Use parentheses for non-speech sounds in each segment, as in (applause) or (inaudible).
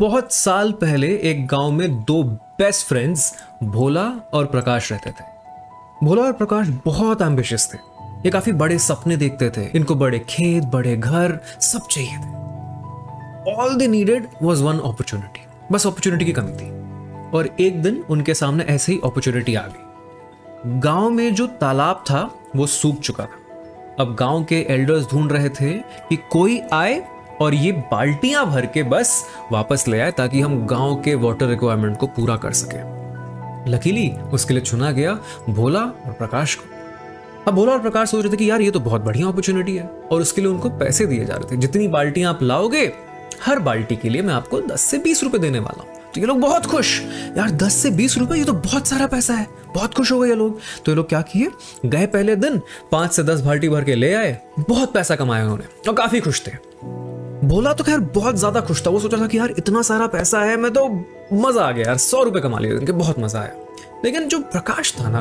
बहुत साल पहले एक गांव में दो बेस्ट फ्रेंड्स भोला और प्रकाश रहते थे भोला और प्रकाश बहुत एम्बिशियस थे ये काफी बड़े सपने देखते थे इनको बड़े खेत बड़े घर सब चाहिए थे all they needed was one opportunity बस अपॉर्चुनिटी की कमी थी और एक दिन उनके सामने ऐसे ही अपॉर्चुनिटी आ गई गांव में जो तालाब था वो सूख चुका था अब गांव के एल्डर्स ढूंढ रहे थे कि कोई आए और ये बाल्टियां भर के बस वापस ले आए ताकि हम गांव के वाटर रिक्वायरमेंट को पूरा कर सके लकीली उसके लिए चुना गया भोला और प्रकाश को अब भोला और प्रकाश सोच रहे थे कि यार ये तो बहुत बढ़िया अपॉर्चुनिटी है और उसके लिए उनको पैसे दिए जा रहे थे जितनी बाल्टियां आप लाओगे हर बाल्टी के लिए मैं आपको दस से बीस रुपए देने वाला हूँ तो ये लोग बहुत खुश यार दस से बीस रुपए ये तो बहुत सारा पैसा है बहुत खुश हो गए ये लोग तो ये लोग क्या किए गए पहले दिन पांच से दस बाल्टी भर के ले आए बहुत पैसा कमाया उन्होंने और काफी खुश थे भोला तो खैर बहुत ज्यादा खुश था वो सोचा था कि यार इतना सारा पैसा है मैं तो मजा आ गया यार सौ रुपए कमा लिए उनके बहुत मजा आया लेकिन जो प्रकाश था ना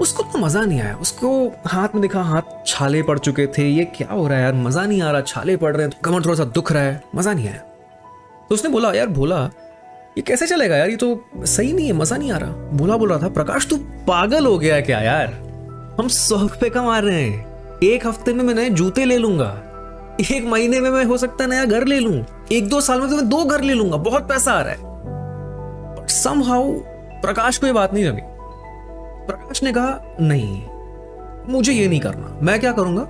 उसको तो मजा नहीं आया उसको हाथ में दिखा हाथ छाले पड़ चुके थे ये क्या हो रहा है यार मजा नहीं आ रहा छाले पड़ रहे हैं कमर थोड़ा सा दुख रहा है मजा नहीं आया तो उसने बोला यार भोला ये कैसे चलेगा यार ये तो सही नहीं है मजा नहीं आ रहा भोला बोल रहा था प्रकाश तू पागल हो गया क्या यार हम सौ रुपए कमा रहे हैं एक हफ्ते में मैं नए जूते ले लूंगा एक महीने में मैं हो सकता नया घर ले लू एक दो साल में तो मैं दो घर ले लूंगा बहुत पैसा आ रहा है सम हाउ प्रकाश को ये बात नहीं जमी प्रकाश ने कहा नहीं मुझे ये नहीं करना मैं क्या करूंगा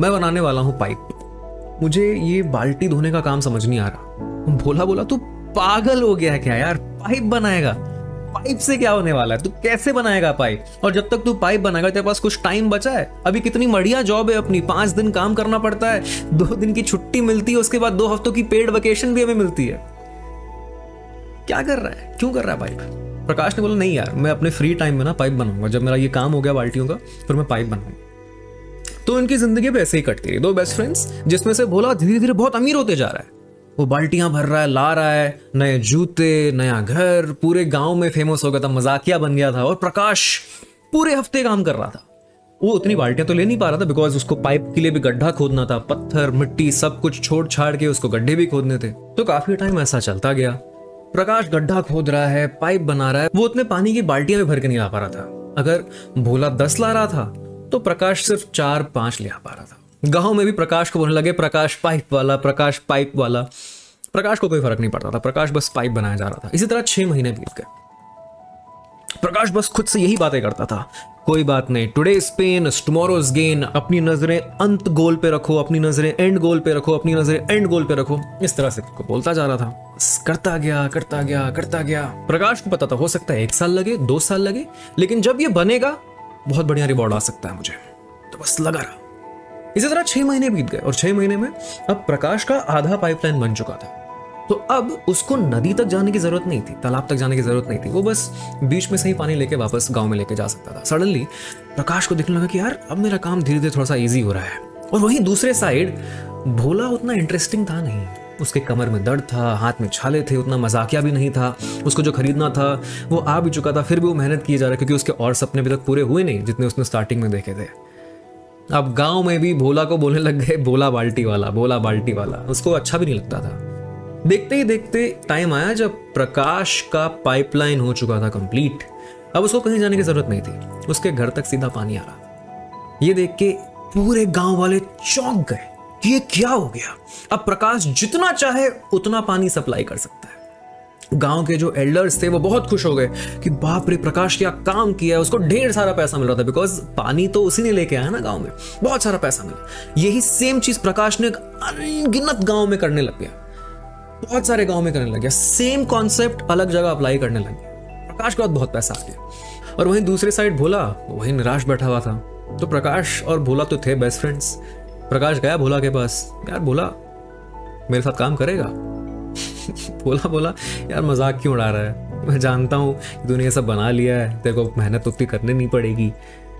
मैं बनाने वाला हूं पाइप मुझे ये बाल्टी धोने का काम समझ नहीं आ रहा बोला बोला तू पागल हो गया है क्या यार पाइप बनाएगा पाइप से क्या होने वाला है तू कैसे बनाएगा पाइप और जब तक तू पाइप बनाएगा तेरे पास कुछ टाइम बचा है अभी कितनी बढ़िया जॉब है अपनी पांच दिन काम करना पड़ता है दो दिन की छुट्टी मिलती है उसके बाद दो हफ्तों की पेड वेकेशन भी हमें मिलती है क्या कर रहा है क्यों कर रहा है पाइप प्रकाश ने बोला नहीं यार मैं अपने फ्री टाइम में ना पाइप बनाऊंगा जब मेरा ये काम हो गया बाल्टियों का फिर मैं पाइप बनाऊंगा तो उनकी जिंदगी भी ऐसे ही कटती रही दो बेस्ट फ्रेंड्स जिसमें से भोला धीरे धीरे बहुत अमीर होते जा रहा है वो बाल्टियां भर रहा है ला रहा है नए जूते नया घर पूरे गांव में फेमस हो गया था मजाकिया बन गया था और प्रकाश पूरे हफ्ते काम कर रहा था वो उतनी बाल्टियां तो ले नहीं पा रहा था बिकॉज उसको पाइप के लिए भी गड्ढा खोदना था पत्थर मिट्टी सब कुछ छोड़ छाड़ के उसको गड्ढे भी खोदने थे तो काफी टाइम ऐसा चलता गया प्रकाश गड्ढा खोद रहा है पाइप बना रहा है वो उतने पानी की बाल्टियां भी भर के नहीं ला पा रहा था अगर भोला दस ला रहा था तो प्रकाश सिर्फ चार पांच ले आ पा रहा था गाँव में भी प्रकाश को बोलने लगे प्रकाश पाइप वाला प्रकाश पाइप वाला प्रकाश को कोई फर्क नहीं पड़ता था प्रकाश बस पाइप बनाया जा रहा था इसी तरह छह महीने बीत गए प्रकाश बस खुद से यही बातें करता था कोई बात नहीं टुडे पेन टुमारोज गेन अपनी नजरें अंत गोल पे रखो अपनी नजरें एंड गोल पे रखो अपनी नजरें एंड गोल पे रखो इस तरह से को बोलता जा रहा था करता गया करता गया करता गया प्रकाश को पता था हो सकता है एक साल लगे दो साल लगे लेकिन जब ये बनेगा बहुत बढ़िया रिवॉर्ड आ सकता है मुझे तो बस लगा रहा इसी तरह छह महीने बीत गए और छह महीने में अब प्रकाश का आधा पाइपलाइन बन चुका था तो अब उसको नदी तक जाने की जरूरत नहीं थी तालाब तक जाने की जरूरत नहीं थी वो बस बीच में से ही पानी लेके वापस गांव में लेके जा सकता था सडनली प्रकाश को दिखने लगा कि यार अब मेरा काम धीरे धीरे थोड़ा सा ईजी हो रहा है और वहीं दूसरे साइड भोला उतना इंटरेस्टिंग था नहीं उसके कमर में दर्द था हाथ में छाले थे उतना मजाकिया भी नहीं था उसको जो खरीदना था वो आ भी चुका था फिर भी वो मेहनत किए जा रहा क्योंकि उसके और सपने अभी तक पूरे हुए नहीं जितने उसने स्टार्टिंग में देखे थे अब गांव में भी भोला को बोलने लग गए भोला बाल्टी वाला भोला बाल्टी वाला उसको अच्छा भी नहीं लगता था देखते ही देखते टाइम आया जब प्रकाश का पाइपलाइन हो चुका था कंप्लीट अब उसको कहीं जाने की जरूरत नहीं थी उसके घर तक सीधा पानी आ रहा ये देख के पूरे गांव वाले चौंक गए ये क्या हो गया अब प्रकाश जितना चाहे उतना पानी सप्लाई कर सकता है गांव के जो एल्डर्स थे वो बहुत खुश हो गए कि बाप रे प्रकाश क्या काम किया है उसको ढेर सारा पैसा मिल रहा था बिकॉज पानी तो उसी ने लेके आया ना गांव में बहुत सारा पैसा मिला यही सेम चीज प्रकाश ने अनगिनत गांव में करने लग गया बहुत सारे गांव में करने लग गया सेम कॉन्सेप्ट अलग जगह अप्लाई करने लग गया प्रकाश के बाद बहुत पैसा आ गया और वहीं दूसरी साइड भोला वहीं निराश बैठा हुआ था तो प्रकाश और भोला तो थे बेस्ट फ्रेंड्स प्रकाश गया भोला के पास यार भोला मेरे साथ काम करेगा (laughs) बोला बोला यार मजाक क्यों उड़ा रहा है मैं जानता हूँ कि तूने ये सब बना लिया है तेरे को मेहनत उतनी करनी नहीं पड़ेगी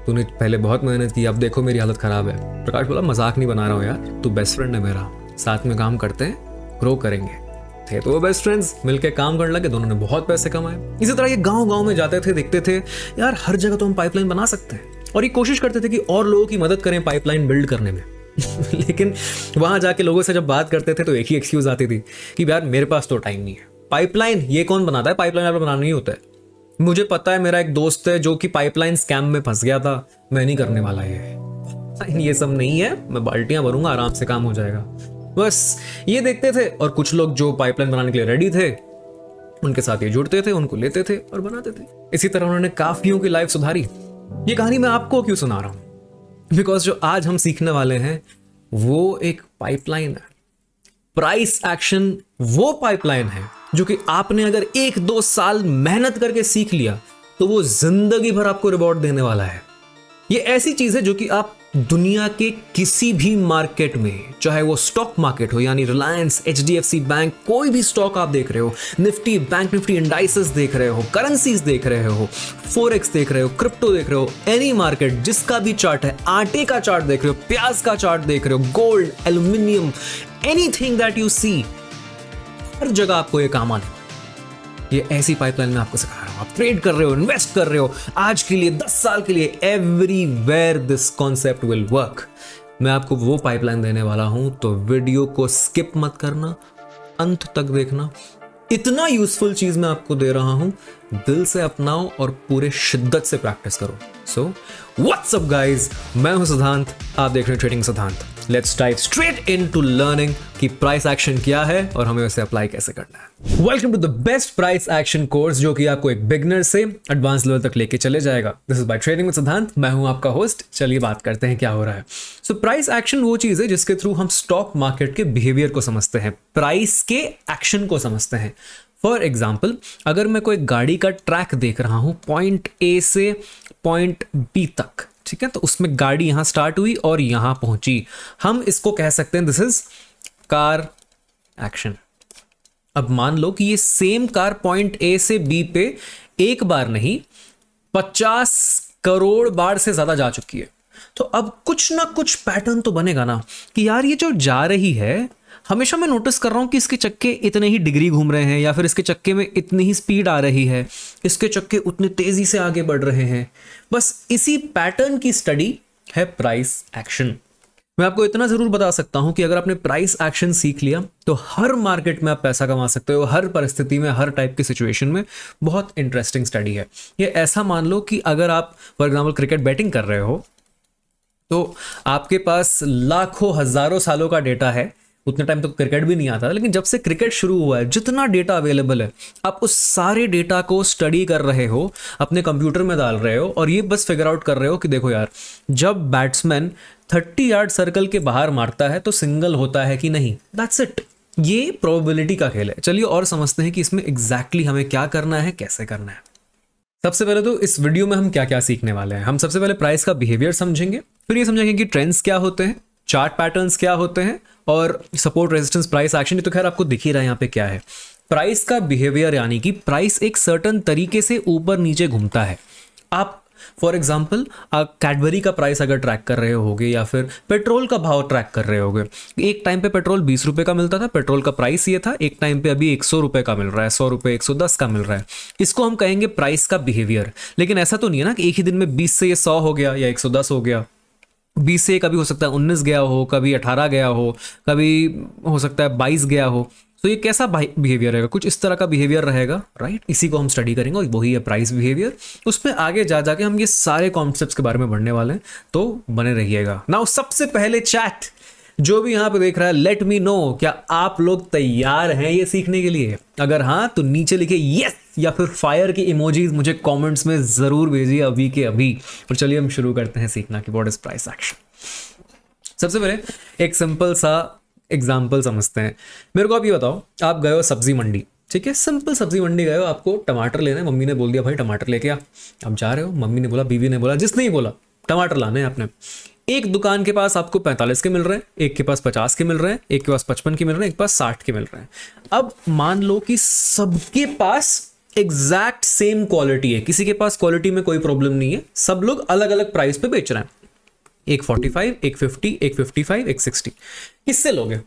तूने पहले बहुत मेहनत की अब देखो मेरी हालत ख़राब है प्रकाश बोला मजाक नहीं बना रहा हूँ यार तू बेस्ट फ्रेंड है मेरा साथ में काम करते हैं ग्रो करेंगे थे तो वो बेस्ट फ्रेंड्स मिलकर काम करने लगे दोनों ने बहुत पैसे कमाए इसी तरह ये गांव गांव में जाते थे देखते थे यार हर जगह तो हम पाइपलाइन बना सकते हैं और ये कोशिश करते थे कि और लोगों की मदद करें पाइपलाइन बिल्ड करने में (laughs) लेकिन वहां जाके लोगों से जब बात करते थे तो एक ही एक्सक्यूज़ आती थी कि यार मेरे पास तो टाइम नहीं है पाइपलाइन ये कौन बनाता है पाइपलाइन आपको बनाना नहीं होता है मुझे पता है मेरा एक दोस्त है जो कि पाइपलाइन स्कैम में फंस गया था मैं नहीं करने वाला ये ये सब नहीं है मैं बाल्टियां भरूंगा आराम से काम हो जाएगा बस ये देखते थे और कुछ लोग जो पाइपलाइन बनाने के लिए रेडी थे उनके साथ ये जुड़ते थे उनको लेते थे और बनाते थे इसी तरह उन्होंने काफियों की लाइफ सुधारी ये कहानी मैं आपको क्यों सुना रहा हूँ बिकॉज जो आज हम सीखने वाले हैं वो एक पाइपलाइन है प्राइस एक्शन वो पाइपलाइन है जो कि आपने अगर एक दो साल मेहनत करके सीख लिया तो वो जिंदगी भर आपको रिवॉर्ड देने वाला है ये ऐसी चीज है जो कि आप दुनिया के किसी भी मार्केट में चाहे वो स्टॉक मार्केट हो यानी रिलायंस एच बैंक कोई भी स्टॉक आप देख रहे हो निफ्टी बैंक निफ्टी इंडाइसिस देख रहे हो करेंसीज देख रहे हो फोरेक्स देख रहे हो क्रिप्टो देख रहे हो एनी मार्केट जिसका भी चार्ट है आटे का चार्ट देख रहे हो प्याज का चार्ट देख रहे हो gold aluminium anything that you see हर जगह आपको ये काम आने ये ऐसी पाइपलाइन में आपको सिखा रहा हूं आप ट्रेड कर रहे हो इन्वेस्ट कर रहे हो आज के लिए दस साल के लिए everywhere this concept will work मैं आपको वो पाइपलाइन देने वाला हूं तो वीडियो को स्किप मत करना अंत तक देखना इतना यूजफुल चीज मैं आपको दे रहा हूं दिल से अपनाओ और पूरे शिद्दत से प्रैक्टिस करो सो व्हाट्सअप गाइज मैं हूं सिद्धांत आप देख रहे हैं trading Siddhant let's dive straight into learning कि प्राइस एक्शन क्या है और हमें उसे अप्लाई कैसे करना है welcome to the best price action course जो कि आपको एक बिगनर से एडवांस लेवल तक लेके चले जाएगा this is by trading with Siddhant मैं हूं आपका होस्ट चलिए बात करते हैं क्या हो रहा है सो प्राइस एक्शन वो चीज़ है जिसके थ्रू हम स्टॉक मार्केट के बिहेवियर को समझते हैं प्राइस के एक्शन को समझते हैं फॉर एग्जाम्पल अगर मैं कोई गाड़ी का ट्रैक देख रहा हूँ पॉइंट ए से पॉइंट बी तक ठीक है तो उसमें गाड़ी यहां स्टार्ट हुई और यहां पहुंची हम इसको कह सकते हैं दिस इज कार एक्शन अब मान लो कि ये सेम कार पॉइंट ए से बी पे एक बार नहीं पचास करोड़ बार से ज्यादा जा चुकी है तो अब कुछ ना कुछ पैटर्न तो बनेगा ना कि यार ये जो जा रही है हमेशा मैं नोटिस कर रहा हूँ कि इसके चक्के इतने ही डिग्री घूम रहे हैं या फिर इसके चक्के में इतनी ही स्पीड आ रही है इसके चक्के उतने तेज़ी से आगे बढ़ रहे हैं बस इसी पैटर्न की स्टडी है प्राइस एक्शन मैं आपको इतना ज़रूर बता सकता हूँ कि अगर आपने प्राइस एक्शन सीख लिया तो हर मार्केट में आप पैसा कमा सकते हो हर परिस्थिति में हर टाइप की सिचुएशन में बहुत इंटरेस्टिंग स्टडी है ये ऐसा मान लो कि अगर आप फॉर एग्जाम्पल क्रिकेट बैटिंग कर रहे हो तो आपके पास लाखों हज़ारों सालों का डेटा है उतने टाइम तो क्रिकेट भी नहीं आता था लेकिन जब से क्रिकेट शुरू हुआ है जितना डेटा अवेलेबल है आप उस सारे डेटा को स्टडी कर रहे हो अपने कंप्यूटर में डाल रहे हो और ये बस फिगर आउट कर रहे हो कि देखो यार जब बैट्समैन थर्टी यार्ड सर्कल के बाहर मारता है तो सिंगल होता है कि नहीं दैट्स इट ये प्रोबेबिलिटी का खेल है चलिए और समझते हैं कि इसमें एग्जैक्टली exactly हमें क्या करना है कैसे करना है सबसे पहले तो इस वीडियो में हम क्या क्या सीखने वाले हैं हम सबसे पहले प्राइस का बिहेवियर समझेंगे फिर ये समझेंगे कि ट्रेंड्स क्या होते हैं चार्ट पैटर्न्स क्या होते हैं और सपोर्ट रेजिस्टेंस प्राइस एक्शन तो खैर आपको दिख ही रहा है यहाँ पे क्या है प्राइस का बिहेवियर यानी कि प्राइस एक सर्टन तरीके से ऊपर नीचे घूमता है आप फॉर एग्जाम्पल आप कैडबरी का प्राइस अगर ट्रैक कर रहे होगे या फिर पेट्रोल का भाव ट्रैक कर रहे होगे एक टाइम पे पेट्रोल बीस रुपये का मिलता था पेट्रोल का प्राइस ये था एक टाइम पे अभी एक सौ रुपये का मिल रहा है सौ रुपये एक सौ दस का मिल रहा है इसको हम कहेंगे प्राइस का बिहेवियर लेकिन ऐसा तो नहीं है ना कि एक ही दिन में बीस से ये सौ हो गया या एक सौ दस हो गया बीस से कभी हो सकता है उन्नीस गया हो कभी अठारह गया हो कभी हो सकता है बाईस गया हो तो ये कैसा बिहेवियर रहेगा कुछ इस तरह का बिहेवियर रहेगा राइट इसी को हम स्टडी करेंगे और वही है प्राइस बिहेवियर उस पर आगे जा जाके हम ये सारे कॉन्सेप्ट के बारे में पढ़ने वाले हैं तो बने रहिएगा ना सबसे पहले चैट जो भी यहां पे देख रहा है लेट मी नो क्या आप लोग तैयार हैं ये सीखने के लिए अगर हाँ तो नीचे लिखे यस या फिर फायर की इमोजीज मुझे कमेंट्स में ज़रूर भेजिए अभी के अभी और चलिए हम शुरू करते हैं सीखना कि वॉट इज प्राइस एक्शन सबसे पहले एक सिंपल सा एग्जाम्पल समझते हैं मेरे को आप ये बताओ आप गए हो सब्जी मंडी ठीक है सिंपल सब्जी मंडी गए हो आपको टमाटर लेना है मम्मी ने बोल दिया भाई टमाटर लेके आ आप जा रहे हो मम्मी ने बोला बीवी ने बोला जिसने ही बोला टमाटर लाने आपने एक दुकान के पास आपको 45 के मिल रहे हैं एक के पास 50 के मिल रहे हैं एक के पास 55 के मिल रहे हैं एक पास 60 के मिल रहे हैं अब मान लो कि सबके पास एग्जैक्ट सेम क्वालिटी है किसी के पास क्वालिटी में कोई प्रॉब्लम नहीं है सब लोग अलग अलग प्राइस पे बेच रहे हैं एक फोर्टी फाइव एक फिफ्टी एक फिफ्टी फाइव एक सिक्सटी किससे लोगे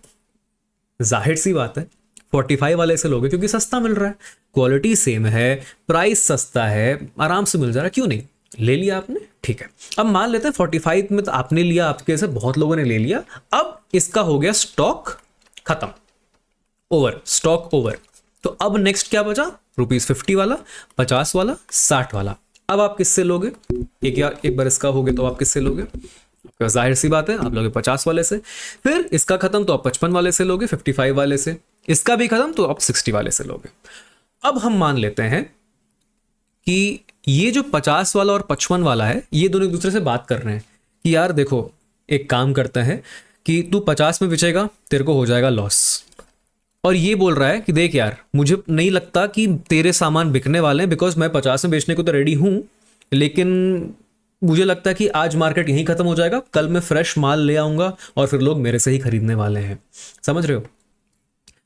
जाहिर सी बात है फोर्टी फाइव वाले से लोगे क्योंकि सस्ता मिल रहा है क्वालिटी सेम है प्राइस सस्ता है आराम से मिल जा रहा है क्यों नहीं ले लिया आपने ठीक है अब मान लेते हैं फोर्टी फाइव में तो आपने लिया आपके से बहुत लोगों ने ले लिया अब इसका हो गया स्टॉक खत्म ओवर स्टॉक ओवर तो अब नेक्स्ट क्या बचा रुपीज फिफ्टी वाला पचास वाला साठ वाला अब आप किससे लोगे एक या एक बार इसका हो गया तो आप किससे लोगे जाहिर सी बात है आप लोगे पचास वाले से फिर इसका खत्म तो आप पचपन वाले से लोगे फिफ्टी फाइव वाले से इसका भी खत्म तो आप सिक्सटी वाले से लोगे अब हम मान लेते हैं कि ये जो पचास वाला और पचपन वाला है ये दोनों एक दूसरे से बात कर रहे हैं कि यार देखो एक काम करते हैं कि तू पचास में बेचेगा तेरे को हो जाएगा लॉस और ये बोल रहा है कि देख यार मुझे नहीं लगता कि तेरे सामान बिकने वाले हैं बिकॉज मैं पचास में बेचने को तो रेडी हूँ लेकिन मुझे लगता है कि आज मार्केट यहीं ख़त्म हो जाएगा कल मैं फ्रेश माल ले आऊँगा और फिर लोग मेरे से ही खरीदने वाले हैं समझ रहे हो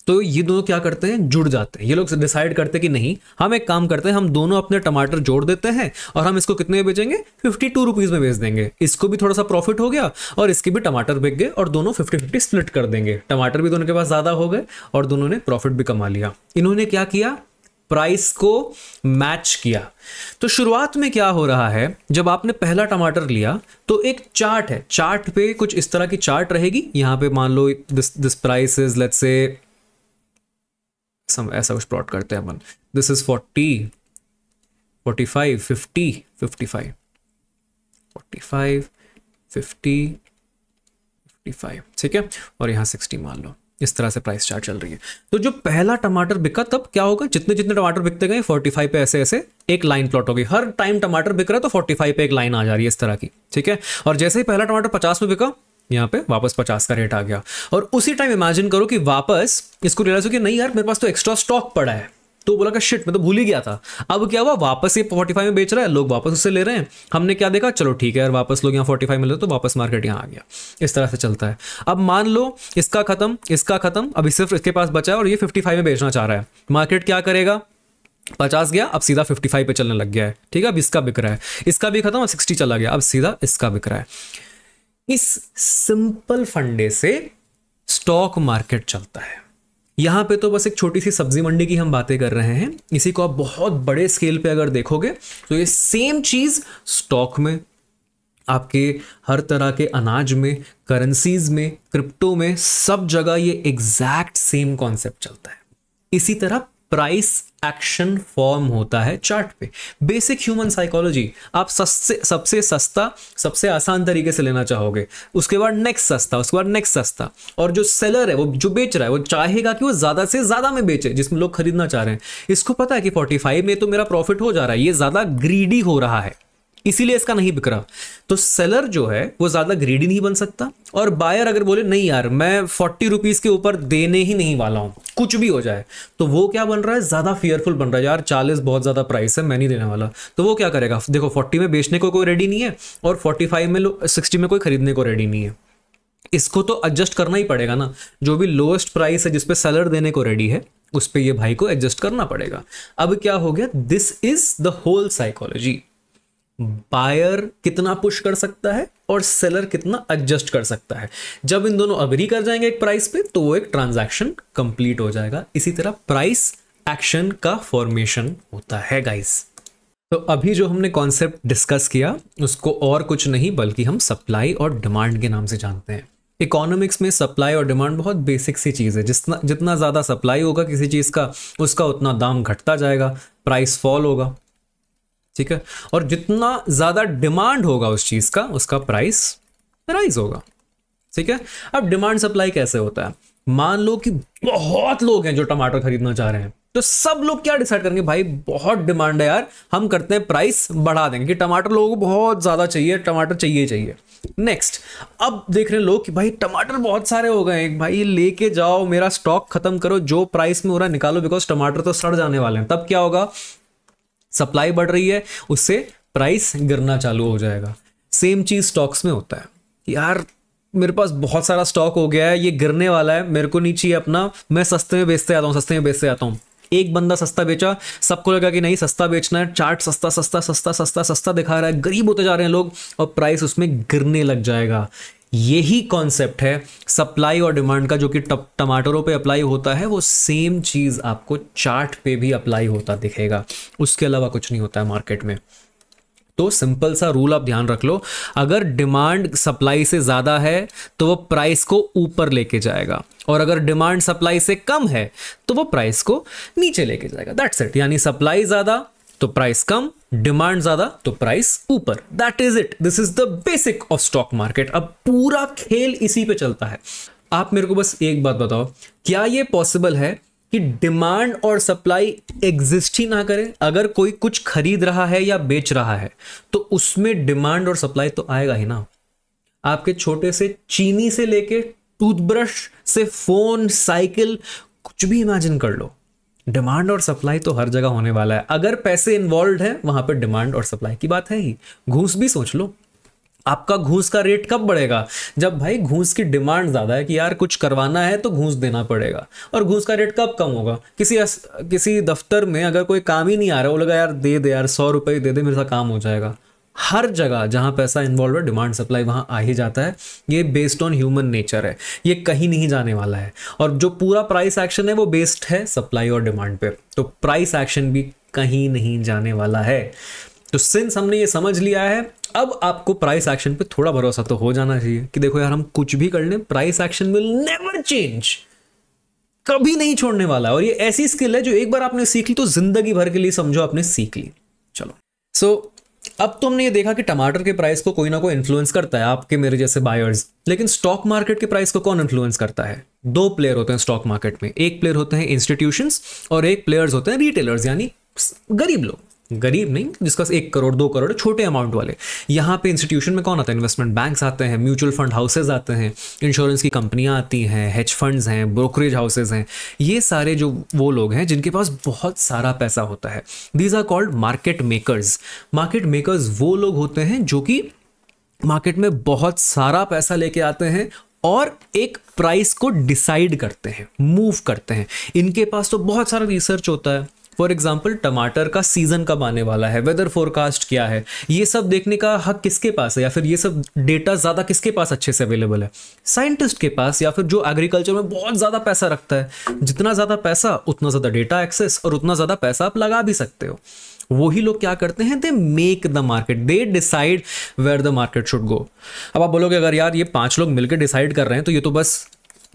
तो ये दोनों क्या करते हैं जुड़ जाते हैं ये लोग डिसाइड करते हैं कि नहीं हम एक काम करते हैं हम दोनों अपने टमाटर जोड़ देते हैं और हम इसको कितने में बेचेंगे फिफ्टी टू रुपीज़ में बेच देंगे इसको भी थोड़ा सा प्रॉफिट हो गया और इसके भी टमाटर बिक गए और दोनों फिफ्टी फिफ्टी स्प्लिट कर देंगे टमाटर भी दोनों के पास ज़्यादा हो गए और दोनों ने प्रॉफिट भी कमा लिया इन्होंने क्या किया प्राइस को मैच किया तो शुरुआत में क्या हो रहा है जब आपने पहला टमाटर लिया तो एक चार्ट है चार्ट पे कुछ इस तरह की चार्ट रहेगी यहाँ पे मान लो this this price is let's say some ऐसा कुछ प्लॉट करते हैं अपन this is forty forty five fifty fifty five forty five fifty fifty five ठीक है और यहाँ सिक्सटी मान लो इस तरह से प्राइस चार्ट चल रही है तो जो पहला टमाटर बिका तब क्या होगा जितने जितने टमाटर बिकते गए 45 पे ऐसे ऐसे एक लाइन प्लॉट होगी हर टाइम टमाटर बिक रहा है तो 45 पे एक लाइन आ जा रही है इस तरह की ठीक है और जैसे ही पहला टमाटर 50 में बिका यहाँ पे वापस पचास का रेट आ गया और उसी टाइम इमेजिन करो कि वापस इसको रियलाइज हो कि नहीं यार मेरे पास तो एक्स्ट्रा स्टॉक पड़ा है तो बोला का शिट मैं तो भूल ही गया था अब क्या हुआ वापस ये फोर्टी फाइव में बेच रहा है लोग वापस उससे ले रहे हैं हमने क्या देखा चलो ठीक है यार वापस लोग यहाँ फोर्टी फाइव में ले तो वापस मार्केट यहाँ आ गया इस तरह से चलता है अब मान लो इसका खत्म इसका खत्म अभी सिर्फ इसके पास बचा है और ये फिफ्टी फाइव में बेचना चाह रहा है मार्केट क्या करेगा पचास गया अब सीधा फिफ्टी फाइव पे चलने लग गया है ठीक है अब इसका बिक रहा है इसका भी खत्म अब सिक्सटी चला गया अब सीधा इसका बिक रहा है इस सिंपल फंडे से स्टॉक मार्केट चलता है यहां पे तो बस एक छोटी सी सब्जी मंडी की हम बातें कर रहे हैं इसी को आप बहुत बड़े स्केल पे अगर देखोगे तो ये सेम चीज़ स्टॉक में आपके हर तरह के अनाज में करेंसीज में क्रिप्टो में सब जगह ये एग्जैक्ट सेम कॉन्सेप्ट चलता है इसी तरह प्राइस एक्शन फॉर्म होता है चार्ट पे बेसिक ह्यूमन साइकोलॉजी आप सस्ते सबसे सस्ता सबसे आसान तरीके से लेना चाहोगे उसके बाद नेक्स्ट सस्ता उसके बाद नेक्स्ट सस्ता और जो सेलर है वो जो बेच रहा है वो चाहेगा कि वो ज़्यादा से ज़्यादा में बेचे जिसमें लोग खरीदना चाह रहे हैं इसको पता है कि फोर्टी फाइव में तो मेरा प्रॉफिट हो जा रहा है ये ज़्यादा ग्रीडी हो रहा है इसीलिए इसका नहीं बिक रहा तो सेलर जो है वो ज़्यादा ग्रीडी नहीं बन सकता और बायर अगर बोले नहीं यार मैं फोर्टी रुपीज़ के ऊपर देने ही नहीं वाला हूँ कुछ भी हो जाए तो वो क्या बन रहा है ज़्यादा फेयरफुल बन रहा है यार चालीस बहुत ज़्यादा प्राइस है मैं नहीं देने वाला तो वो क्या करेगा देखो फोर्टी में बेचने को कोई रेडी नहीं है और फोर्टी फाइव में सिक्सटी में कोई खरीदने को रेडी नहीं है इसको तो एडजस्ट करना ही पड़ेगा ना जो भी लोएस्ट प्राइस है जिसपे सेलर देने को रेडी है उस पर यह भाई को एडजस्ट करना पड़ेगा अब क्या हो गया this is the whole psychology buyer कितना पुश कर सकता है और सेलर कितना एडजस्ट कर सकता है जब इन दोनों अग्री कर जाएंगे एक प्राइस पे तो वो एक ट्रांजैक्शन कंप्लीट हो जाएगा इसी तरह प्राइस एक्शन का फॉर्मेशन होता है गाइस तो अभी जो हमने कॉन्सेप्ट डिस्कस किया उसको और कुछ नहीं बल्कि हम सप्लाई और डिमांड के नाम से जानते हैं इकोनॉमिक्स में सप्लाई और डिमांड बहुत बेसिक सी चीज़ है जितना जितना ज़्यादा सप्लाई होगा किसी चीज़ का उसका उतना दाम घटता जाएगा प्राइस फॉल होगा ठीक है और जितना ज़्यादा डिमांड होगा उस चीज़ का उसका प्राइस राइज होगा ठीक है अब डिमांड सप्लाई कैसे होता है मान लो कि बहुत लोग हैं जो टमाटर खरीदना चाह रहे हैं तो सब लोग क्या डिसाइड करेंगे भाई बहुत डिमांड है यार हम करते हैं प्राइस बढ़ा देंगे कि टमाटर लोगों को बहुत ज़्यादा चाहिए टमाटर चाहिए चाहिए नेक्स्ट अब देख रहे हैं लोग कि भाई टमाटर बहुत सारे हो गए भाई लेके जाओ मेरा स्टॉक खत्म करो जो प्राइस में हो रहा है निकालो बिकॉज टमाटर तो सड़ जाने वाले हैं तब क्या होगा सप्लाई बढ़ रही है उससे प्राइस गिरना चालू हो जाएगा सेम चीज़ स्टॉक्स में होता है यार मेरे पास बहुत सारा स्टॉक हो गया है ये गिरने वाला है मेरे को नीचे अपना मैं सस्ते में बेचते आता हूँ सस्ते में बेचते आता हूँ एक बंदा सस्ता बेचा सबको लगा कि नहीं सस्ता बेचना है चार्ट सस्ता सस्ता सस्ता सस्ता सस्ता दिखा रहा है गरीब होते जा रहे हैं लोग और प्राइस उसमें गिरने लग जाएगा यही कॉन्सेप्ट है सप्लाई और डिमांड का जो कि टमाटरों पे अप्लाई होता है वो सेम चीज़ आपको चार्ट पे भी अप्लाई होता दिखेगा उसके अलावा कुछ नहीं होता है मार्केट में तो सिंपल सा रूल आप ध्यान रख लो अगर डिमांड सप्लाई से ज़्यादा है तो वो प्राइस को ऊपर लेके जाएगा और अगर डिमांड सप्लाई से कम है तो वो प्राइस को नीचे लेके जाएगा दैट्स इट यानी सप्लाई ज़्यादा तो प्राइस कम डिमांड ज्यादा तो प्राइस ऊपर that is it this is the basic of stock market अब पूरा खेल इसी पे चलता है आप मेरे को बस एक बात बताओ क्या ये पॉसिबल है कि डिमांड और सप्लाई एग्जिस्ट ही ना करे अगर कोई कुछ खरीद रहा है या बेच रहा है तो उसमें डिमांड और सप्लाई तो आएगा ही ना आपके छोटे से चीनी से लेके टूथब्रश से फोन साइकिल कुछ भी इमेजिन कर लो डिमांड और सप्लाई तो हर जगह होने वाला है अगर पैसे इन्वॉल्व है वहां पर डिमांड और सप्लाई की बात है ही घूस भी सोच लो आपका घूस का रेट कब बढ़ेगा जब भाई घूस की डिमांड ज़्यादा है कि यार कुछ करवाना है तो घूस देना पड़ेगा और घूस का रेट कब कम होगा किसी किसी दफ्तर में अगर कोई काम ही नहीं आ रहा वो लगा यार दे दे यार सौ रुपये दे दे मेरे साथ काम हो जाएगा हर जगह जहां पैसा इन्वॉल्व है डिमांड सप्लाई वहां आ ही जाता है ये बेस्ड ऑन ह्यूमन नेचर है ये कहीं नहीं जाने वाला है और जो पूरा प्राइस एक्शन है वो बेस्ड है सप्लाई और डिमांड पे तो प्राइस एक्शन भी कहीं नहीं जाने वाला है तो सिंस हमने ये समझ लिया है अब आपको प्राइस एक्शन पे थोड़ा भरोसा तो हो जाना चाहिए कि देखो यार हम कुछ भी कर लें price action will never change कभी नहीं छोड़ने वाला और ये ऐसी स्किल है जो एक बार आपने सीख ली तो जिंदगी भर के लिए समझो आपने सीख ली चलो सो so, अब तो हमने ये देखा कि टमाटर के प्राइस को कोई ना कोई इन्फ्लुएंस करता है आपके मेरे जैसे बायर्स लेकिन स्टॉक मार्केट के प्राइस को कौन इन्फ्लुएंस करता है दो प्लेयर होते हैं स्टॉक मार्केट में एक प्लेयर होते हैं इंस्टीट्यूशंस और एक प्लेयर्स होते हैं रिटेलर्स यानी गरीब लोग गरीब नहीं जिसका एक करोड़ दो करोड़ छोटे अमाउंट वाले यहाँ पे इंस्टीट्यूशन में कौन आता है इन्वेस्टमेंट बैंक्स आते हैं म्यूचुअल फंड हाउसेज आते हैं इंश्योरेंस की कंपनियाँ आती हैं हेज फंड्स हैं ब्रोकरेज हाउसेज हैं ये सारे जो वो लोग हैं जिनके पास बहुत सारा पैसा होता है these are called market makers market makers वो लोग होते हैं जो कि मार्केट में बहुत सारा पैसा लेके आते हैं और एक प्राइस को डिसाइड करते हैं मूव करते हैं इनके पास तो बहुत सारा रिसर्च होता है फॉर एग्जाम्पल टमाटर का सीजन कब आने वाला है वेदर फोरकास्ट क्या है ये सब देखने का हक किसके पास है या फिर ये सब डेटा ज़्यादा किसके पास अच्छे से अवेलेबल है साइंटिस्ट के पास या फिर जो एग्रीकल्चर में बहुत ज़्यादा पैसा रखता है जितना ज़्यादा पैसा उतना ज़्यादा डेटा एक्सेस और उतना ज़्यादा पैसा आप लगा भी सकते हो वही लोग क्या करते हैं they make the market they decide where the market should go अब आप बोलोगे अगर यार ये पांच लोग मिलकर डिसाइड कर रहे हैं तो ये तो बस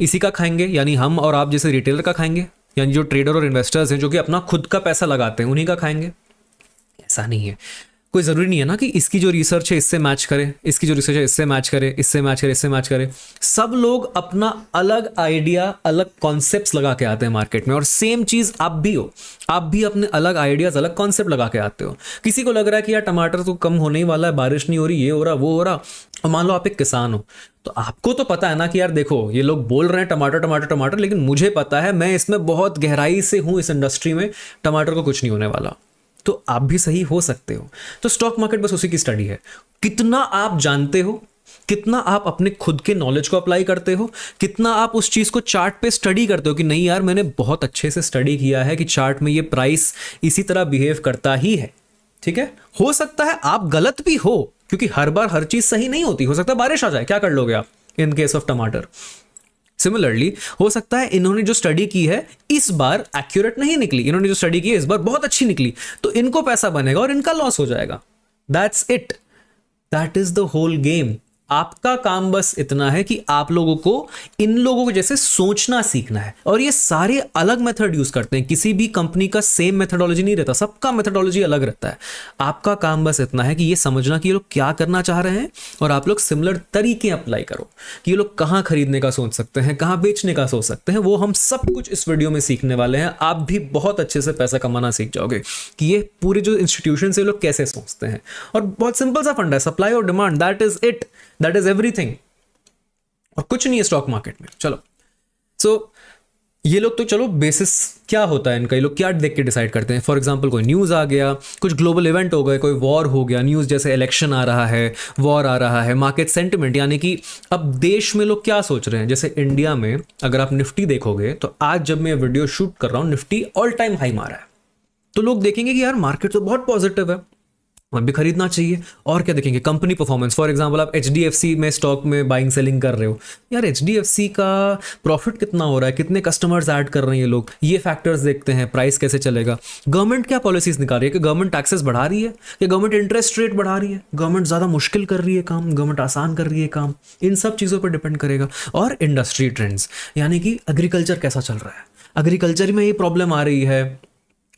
इसी का खाएंगे यानी हम और आप जैसे रिटेलर का खाएंगे यानी जो ट्रेडर और इन्वेस्टर्स हैं जो कि अपना खुद का पैसा लगाते हैं उन्हीं का खाएंगे ऐसा नहीं है कोई ज़रूरी नहीं है ना कि इसकी जो रिसर्च है इससे मैच करे इसकी जो रिसर्च है इससे मैच करे इससे मैच करे इससे मैच करे सब लोग अपना अलग आइडिया अलग कॉन्सेप्ट लगा के आते हैं मार्केट में और सेम चीज़ आप भी हो आप भी अपने अलग आइडियाज़ अलग कॉन्सेप्ट लगा के आते हो किसी को लग रहा है कि यार टमाटर तो कम होने ही वाला है बारिश नहीं हो रही ये हो रहा वो हो रहा और मान लो आप एक किसान हो तो आपको तो पता है ना कि यार देखो ये लोग बोल रहे हैं टमाटर टमाटर टमाटर लेकिन मुझे पता है मैं इसमें बहुत गहराई से हूँ इस इंडस्ट्री में टमाटर को कुछ नहीं होने वाला तो आप भी सही हो सकते हो तो स्टॉक मार्केट बस उसी की स्टडी है कितना आप जानते हो कितना आप अपने खुद के नॉलेज को अप्लाई करते हो कितना आप उस चीज़ को चार्ट पे स्टडी करते हो कि नहीं यार मैंने बहुत अच्छे से स्टडी किया है कि चार्ट में ये प्राइस इसी तरह बिहेव करता ही है ठीक है हो सकता है आप गलत भी हो क्योंकि हर बार हर चीज़ सही नहीं होती हो सकता है बारिश आ जाए क्या कर लोगे आप इन केस ऑफ टमाटर सिमिलरली हो सकता है इन्होंने जो स्टडी की है इस बार एक्यूरेट नहीं निकली इन्होंने जो स्टडी की है इस बार बहुत अच्छी निकली तो इनको पैसा बनेगा और इनका लॉस हो जाएगा that's it that is the whole game आपका काम बस इतना है कि आप लोगों को इन लोगों को जैसे सोचना सीखना है और ये सारे अलग मेथड यूज करते हैं किसी भी कंपनी का सेम मेथडोलॉजी नहीं रहता सबका मेथडोलॉजी अलग रहता है आपका काम बस इतना है कि ये समझना कि ये लोग क्या करना चाह रहे हैं और आप लोग सिमिलर तरीके अप्लाई करो कि ये लोग कहाँ खरीदने का सोच सकते हैं कहाँ बेचने का सोच सकते हैं वो हम सब कुछ इस वीडियो में सीखने वाले हैं आप भी बहुत अच्छे से पैसा कमाना सीख जाओगे कि ये पूरे जो इंस्टीट्यूशन से लोग कैसे सोचते हैं और बहुत सिंपल सा फंड है सप्लाई और demand that is it that is everything और कुछ नहीं है स्टॉक मार्केट में चलो सो so, ये लोग तो चलो बेसिस क्या होता है इनका ये लोग क्या देख के डिसाइड करते हैं फॉर एग्जाम्पल कोई न्यूज़ आ गया कुछ ग्लोबल इवेंट हो गए कोई वॉर हो गया न्यूज़ जैसे इलेक्शन आ रहा है वॉर आ रहा है मार्केट सेंटिमेंट यानी कि अब देश में लोग क्या सोच रहे हैं जैसे इंडिया में अगर आप निफ्टी देखोगे तो आज जब मैं वीडियो शूट कर रहा हूँ निफ्टी ऑल टाइम हाई मारा है तो लोग देखेंगे कि यार मार्केट तो बहुत पॉजिटिव है हमें भी खरीदना चाहिए और क्या देखेंगे कंपनी परफॉर्मेंस फॉर एग्जांपल आप एच में स्टॉक में बाइंग सेलिंग कर रहे हो यार एच का प्रॉफिट कितना हो रहा है कितने कस्टमर्स ऐड कर रहे हैं लोग ये फैक्टर्स देखते हैं प्राइस कैसे चलेगा गवर्नमेंट क्या पॉलिसीज निकाल रही है कि गवर्नमेंट टैक्सेस बढ़ा रही है कि गवर्नमेंट इंटरेस्ट रेट बढ़ा रही है गवर्नमेंट ज़्यादा मुश्किल कर रही है काम गवर्नमेंट आसान कर रही है काम इन सब चीज़ों पर डिपेंड करेगा और इंडस्ट्री ट्रेंड्स यानी कि एग्रीकल्चर कैसा चल रहा है एग्रीकल्चर में ये प्रॉब्लम आ रही है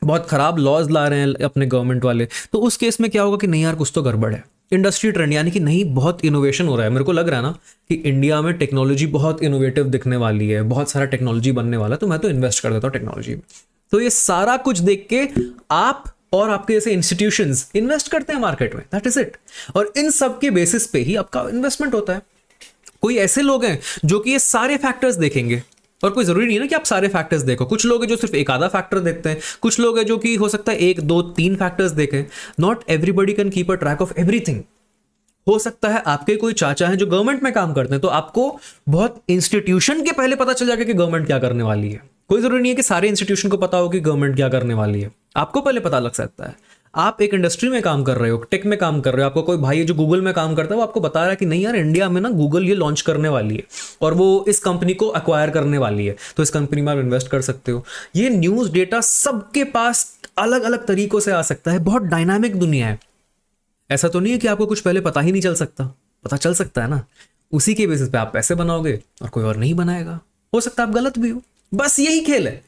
बहुत ख़राब लॉज ला रहे हैं अपने गवर्नमेंट वाले तो उस केस में क्या होगा कि नहीं यार कुछ तो गड़बड़ है इंडस्ट्री ट्रेंड यानी कि नहीं बहुत इनोवेशन हो रहा है मेरे को लग रहा है ना कि इंडिया में टेक्नोलॉजी बहुत इनोवेटिव दिखने वाली है बहुत सारा टेक्नोलॉजी बनने वाला है तो मैं तो इन्वेस्ट कर देता हूँ टेक्नोलॉजी में तो ये सारा कुछ देख के आप और आपके जैसे इंस्टीट्यूशन इन्वेस्ट करते हैं मार्केट में दैट इज इट और इन सब के बेसिस पे ही आपका इन्वेस्टमेंट होता है कोई ऐसे लोग हैं जो कि ये सारे फैक्टर्स देखेंगे और कोई ज़रूरी नहीं है ना कि आप सारे फैक्टर्स देखो कुछ लोग हैं जो सिर्फ एक आधा फैक्टर देखते हैं कुछ लोग हैं जो कि हो सकता है एक दो तीन फैक्टर्स देखें not everybody can keep a track of everything हो सकता है आपके कोई चाचा हैं जो गवर्नमेंट में काम करते हैं तो आपको बहुत इंस्टीट्यूशन के पहले पता चल जाएगा कि गवर्नमेंट क्या करने वाली है कोई ज़रूरी नहीं है कि सारे इंस्टीट्यूशन को पता हो कि गवर्नमेंट क्या करने वाली है आपको पहले पता लग सकता है आप एक इंडस्ट्री में काम कर रहे हो टेक में काम कर रहे हो आपको कोई भाई है जो गूगल में काम करता है वो आपको बता रहा है कि नहीं यार इंडिया में ना गूगल ये लॉन्च करने वाली है और वो इस कंपनी को अक्वायर करने वाली है तो इस कंपनी में आप इन्वेस्ट कर सकते हो ये न्यूज़ डेटा सबके पास अलग अलग तरीकों से आ सकता है बहुत डायनामिक दुनिया है ऐसा तो नहीं है कि आपको कुछ पहले पता ही नहीं चल सकता पता चल सकता है ना उसी के बेसिस पे आप पैसे बनाओगे और कोई और नहीं बनाएगा हो सकता आप गलत भी हो बस यही खेल है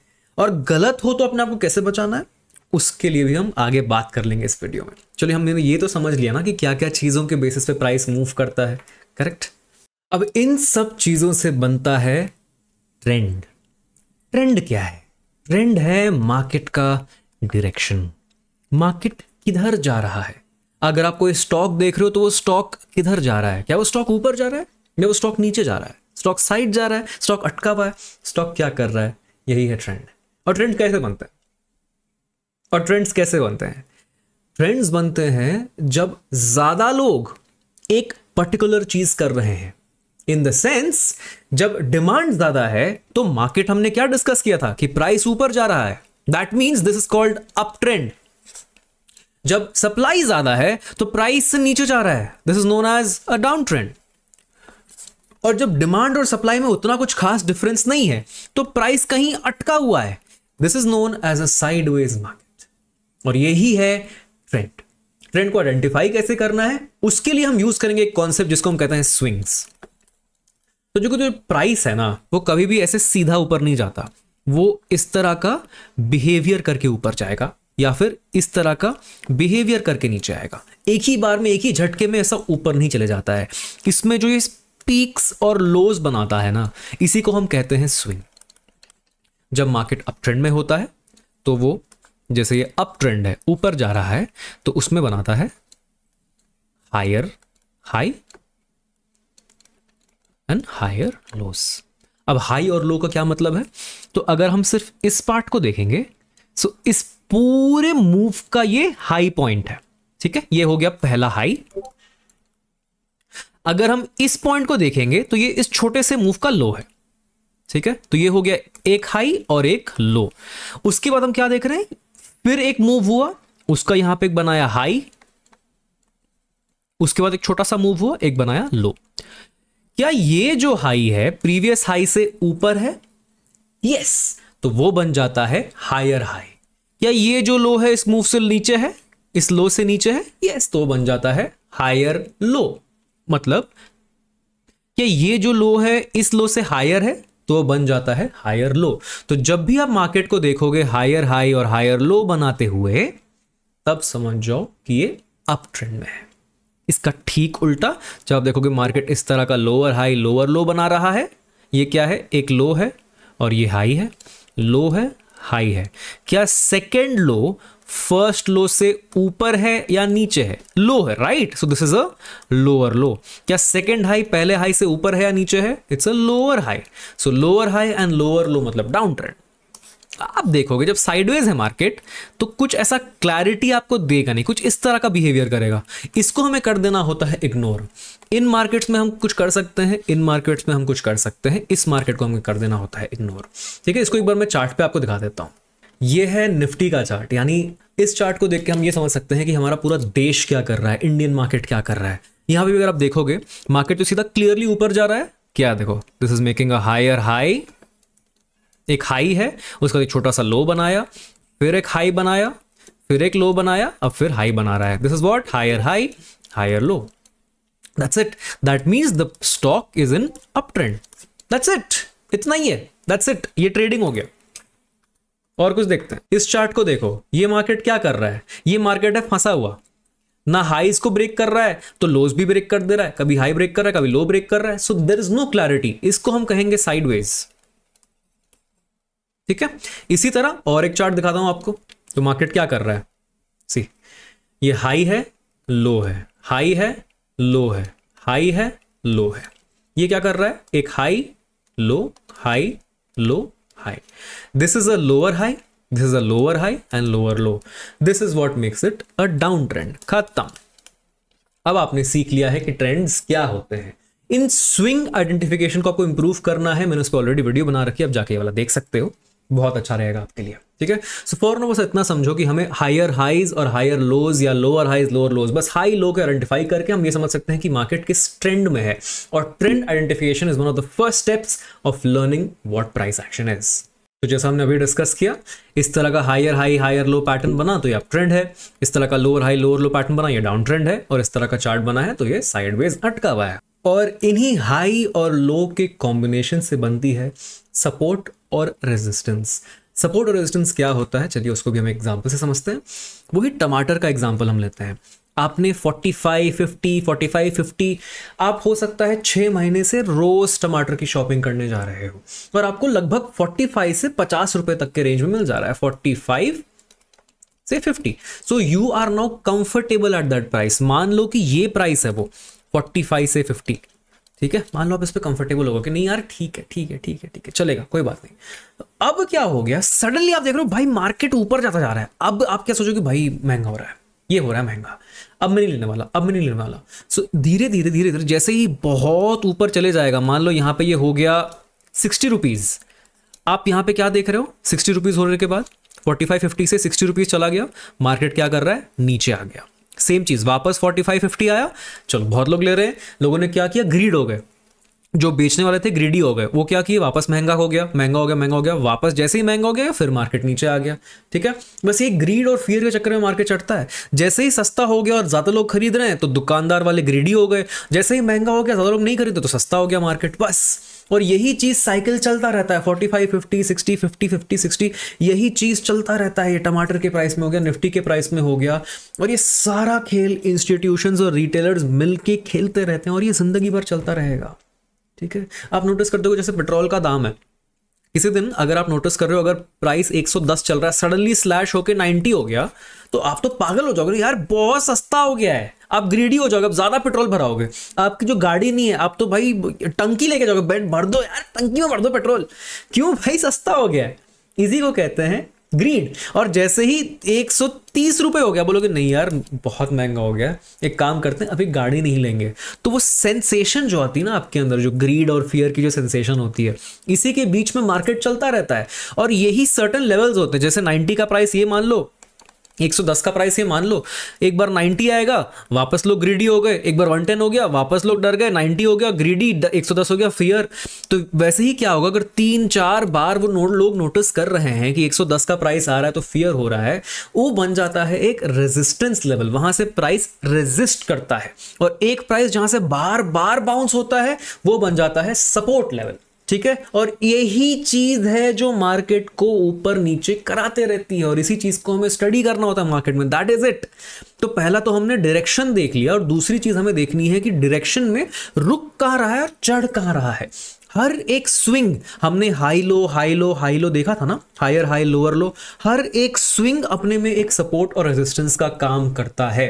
और गलत हो तो अपने आपको कैसे बचाना है उसके लिए भी हम आगे बात कर लेंगे इस वीडियो में चलिए हमने ये तो समझ लिया ना कि क्या क्या चीज़ों के बेसिस पे प्राइस मूव करता है करेक्ट अब इन सब चीज़ों से बनता है ट्रेंड ट्रेंड क्या है ट्रेंड है मार्केट का डायरेक्शन मार्केट किधर जा रहा है अगर आप कोई स्टॉक देख रहे हो तो वो स्टॉक किधर जा रहा है क्या वो स्टॉक ऊपर जा रहा है या वो स्टॉक नीचे जा रहा है स्टॉक साइड जा रहा है स्टॉक अटका हुआ है स्टॉक क्या कर रहा है यही है ट्रेंड और ट्रेंड कैसे बनता है और ट्रेंड्स कैसे बनते हैं ट्रेंड्स बनते हैं जब ज़्यादा लोग एक पर्टिकुलर चीज़ कर रहे हैं इन द सेंस जब डिमांड ज़्यादा है तो मार्केट हमने क्या डिस्कस किया था कि प्राइस ऊपर जा रहा है that means this is called up trend जब सप्लाई ज़्यादा है तो प्राइस से नीचे जा रहा है this is known as a down trend और जब डिमांड और सप्लाई में उतना कुछ खास डिफरेंस नहीं है तो प्राइस कहीं अटका हुआ है this is known as a sideways market और यही है ट्रेंड ट्रेंड को आइडेंटिफाई कैसे करना है उसके लिए हम यूज करेंगे एक कॉन्सेप्ट जिसको हम कहते हैं स्विंग्स तो जो जो प्राइस है ना वो कभी भी ऐसे सीधा ऊपर नहीं जाता वो इस तरह का बिहेवियर करके ऊपर जाएगा या फिर इस तरह का बिहेवियर करके नीचे आएगा एक ही बार में एक ही झटके में ऐसा ऊपर नहीं चले जाता है इसमें जो ये पीक्स और लोज बनाता है ना इसी को हम कहते हैं स्विंग जब मार्केट अप ट्रेंड में होता है तो वो जैसे ये अप ट्रेंड है ऊपर जा रहा है तो उसमें बनाता है higher high and higher lows अब हाई और लो का क्या मतलब है तो अगर हम सिर्फ इस पार्ट को देखेंगे सो इस पूरे मूव का ये हाई पॉइंट है ठीक है ये हो गया पहला हाई अगर हम इस पॉइंट को देखेंगे तो ये इस छोटे से मूव का लो है ठीक है तो ये हो गया एक हाई और एक लो उसके बाद हम क्या देख रहे हैं फिर एक मूव हुआ उसका यहां पे एक बनाया हाई उसके बाद एक छोटा सा मूव हुआ एक बनाया लो क्या ये जो हाई है प्रीवियस हाई से ऊपर है यस तो वो बन जाता है हायर हाई क्या ये जो लो है इस मूव से नीचे है इस लो से नीचे है यस तो बन जाता है हायर लो मतलब क्या ये जो लो है इस लो से हायर है तो बन जाता है हायर लो तो जब भी आप मार्केट को देखोगे हायर हाई और हायर लो बनाते हुए तब समझ जाओ कि ये अप ट्रेंड में है इसका ठीक उल्टा जब आप देखोगे मार्केट इस तरह का लोअर हाई लोअर लो बना रहा है ये क्या है एक लो है और ये हाई है लो है हाई है क्या सेकेंड लो फर्स्ट लो से ऊपर है या नीचे है लो है right so this is a lower low क्या सेकेंड हाई पहले हाई से ऊपर है या नीचे है it's a lower high so lower high and lower low मतलब डाउन ट्रेंड आप देखोगे जब साइडवेज है मार्केट तो कुछ ऐसा क्लैरिटी आपको देगा नहीं कुछ इस तरह का बिहेवियर करेगा इसको हमें कर देना होता है इग्नोर इन मार्केट्स में हम कुछ कर सकते हैं इन मार्केट्स में हम कुछ कर सकते हैं इस मार्केट को हमें कर देना होता है इग्नोर ठीक है इसको एक बार मैं चार्ट पे आपको दिखा देता हूं ये है निफ्टी का चार्ट यानी इस चार्ट को देख के हम ये समझ सकते हैं कि हमारा पूरा देश क्या कर रहा है इंडियन मार्केट क्या कर रहा है यहाँ पे भी अगर आप देखोगे मार्केट तो सीधा क्लियरली ऊपर जा रहा है क्या देखो this is making a higher high एक हाई है उसका एक छोटा सा लो बनाया फिर एक हाई बनाया फिर एक लो बनाया अब फिर हाई बना रहा है this is what higher high higher low that's it that means the stock is in up trend that's it इतना ही है दैट्स इट ये ट्रेडिंग हो गया और कुछ देखते हैं इस चार्ट को देखो ये मार्केट क्या कर रहा है ये मार्केट है फंसा हुआ ना हाईस को ब्रेक कर रहा है तो लोज भी ब्रेक कर दे रहा है कभी हाई ब्रेक कर रहा है कभी लो ब्रेक कर रहा है so there is no clarity इसको हम कहेंगे साइडवेज ठीक है इसी तरह और एक चार्ट दिखाता हूं आपको तो मार्केट क्या कर रहा है सी ये हाई है लो है हाई है लो है हाई है लो है ये क्या कर रहा है एक high low high low high. This is a lower high, this is a lower high and lower low. This is what makes it a downtrend. खत्म अब आपने सीख लिया है कि ट्रेंड्स क्या होते हैं इन स्विंग आइडेंटिफिकेशन को आपको इंप्रूव करना है मैंने उसको ऑलरेडी वीडियो बना रखी है आप जाके ये वाला देख सकते हो बहुत अच्छा रहेगा आपके लिए ठीक है सो फॉर नो बस इतना समझो कि हमें हायर हाइज और हायर लोज या लोअर हाइज लोअर लोज बस हाई लो को आइडेंटिफाई करके हम ये समझ सकते हैं कि मार्केट किस ट्रेंड में है और trend identification is one of the first steps of learning what price action is तो जैसा हमने अभी डिस्कस किया इस तरह का higher high higher low pattern बना तो ये अप ट्रेंड है इस तरह का lower high lower low pattern बना ये डाउन ट्रेंड है और इस तरह का चार्ट बना है तो ये साइडवेज अटका हुआ है और इन्हीं हाई और लो के कॉम्बिनेशन से बनती है सपोर्ट और रेजिस्टेंस सपोर्ट और रेजिस्टेंस क्या होता है चलिए उसको भी हम एग्जाम्पल से समझते हैं वही टमाटर का एग्जाम्पल हम लेते हैं आपने 45, 50, 45, 50 आप हो सकता है छः महीने से रोज़ टमाटर की शॉपिंग करने जा रहे हो और आपको लगभग 45 से 50 रुपए तक के रेंज में मिल जा रहा है 45 से 50 so you are now comfortable at that price मान लो कि ये प्राइस है वो फोर्टी फाइव से फिफ्टी ठीक है मान लो आप इस पर कंफर्टेबल होगा कि नहीं यार ठीक है ठीक है ठीक है ठीक है चलेगा कोई बात नहीं तो अब क्या हो गया सडनली आप देख रहे हो भाई मार्केट ऊपर जाता जा रहा है अब आप क्या सोचो कि भाई महंगा हो रहा है ये हो रहा है महंगा अब मैं नहीं लेने वाला अब मैं नहीं लेने वाला सो धीरे धीरे धीरे धीरे जैसे ही बहुत ऊपर चले जाएगा मान लो यहाँ पे ये हो गया सिक्सटी रुपीज़ आप यहाँ पे क्या देख रहे हो सिक्सटी रुपीज़ होने के बाद फोर्टी फाइव फिफ्टी से सिक्सटी रुपीज़ चला गया मार्केट क्या कर रहा है नीचे आ गया सेम चीज वापस फोर्टी फाइव फिफ्टी आया चलो बहुत लोग ले रहे हैं लोगों ने क्या किया ग्रीड हो गए जो बेचने वाले थे ग्रीडी हो गए वो क्या किए वापस महंगा हो गया महंगा हो गया महंगा हो गया वापस जैसे ही महंगा हो गया फिर मार्केट नीचे आ गया ठीक है बस ये ग्रीड और फियर के चक्कर में मार्केट चढ़ता है जैसे ही सस्ता हो गया और ज़्यादा लोग खरीद रहे हैं तो दुकानदार वाले ग्रीडी हो गए जैसे ही महंगा हो गया ज़्यादा लोग नहीं खरीदे तो सस्ता हो गया मार्केट बस और यही चीज़ साइकिल चलता रहता है forty five fifty sixty fifty fifty sixty यही चीज़ चलता रहता है ये टमाटर के प्राइस में हो गया निफ्टी के प्राइस में हो गया और ये सारा खेल इंस्टीट्यूशंस और रिटेलर्स मिल के खेलते रहते हैं और ये ज़िंदगी भर चलता रहेगा ठीक है आप नोटिस करते हो जैसे पेट्रोल का दाम है किसी दिन अगर आप नोटिस कर रहे हो अगर प्राइस 110 चल रहा है सडनली स्लैश होके 90 हो गया तो आप तो पागल हो जाओगे यार बहुत सस्ता हो गया है आप ग्रीडी हो जाओगे आप ज़्यादा पेट्रोल भराओगे आपकी जो गाड़ी नहीं है आप तो भाई टंकी लेके जाओगे बेड भर दो यार टंकी में भर दो पेट्रोल क्यों भाई सस्ता हो गया है इसी को कहते हैं ग्रीड और जैसे ही एक सौ तीस रुपये हो गया बोलोगे नहीं यार बहुत महंगा हो गया एक काम करते हैं अभी गाड़ी नहीं लेंगे तो वो सेंसेशन जो आती है ना आपके अंदर जो ग्रीड और फियर की जो सेंसेशन होती है इसी के बीच में मार्केट चलता रहता है और यही सर्टन लेवल्स होते हैं जैसे नाइन्टी का प्राइस ये मान लो 110 का प्राइस ये मान लो एक बार 90 आएगा वापस लोग ग्रीडी हो गए एक बार 110 हो गया वापस लोग डर गए 90 हो गया ग्रीडी 110 हो गया फियर तो वैसे ही क्या होगा अगर तीन चार बार वो नोट लोग नोटिस कर रहे हैं कि 110 का प्राइस आ रहा है तो फियर हो रहा है वो बन जाता है एक रेजिस्टेंस लेवल वहां से प्राइस रेजिस्ट करता है और एक प्राइस जहां से बार बार बाउंस होता है वो बन जाता है सपोर्ट लेवल ठीक है और यही चीज है जो मार्केट को ऊपर नीचे कराते रहती है और इसी चीज को हमें स्टडी करना होता है मार्केट में दैट इज इट तो पहला तो हमने डायरेक्शन देख लिया और दूसरी चीज हमें देखनी है कि डायरेक्शन में रुक कहाँ रहा है और चढ़ कहाँ रहा है हर एक स्विंग हमने high low high low high low देखा था ना हायर हाई लोअर लो हर एक स्विंग अपने में एक सपोर्ट और रेजिस्टेंस का काम करता है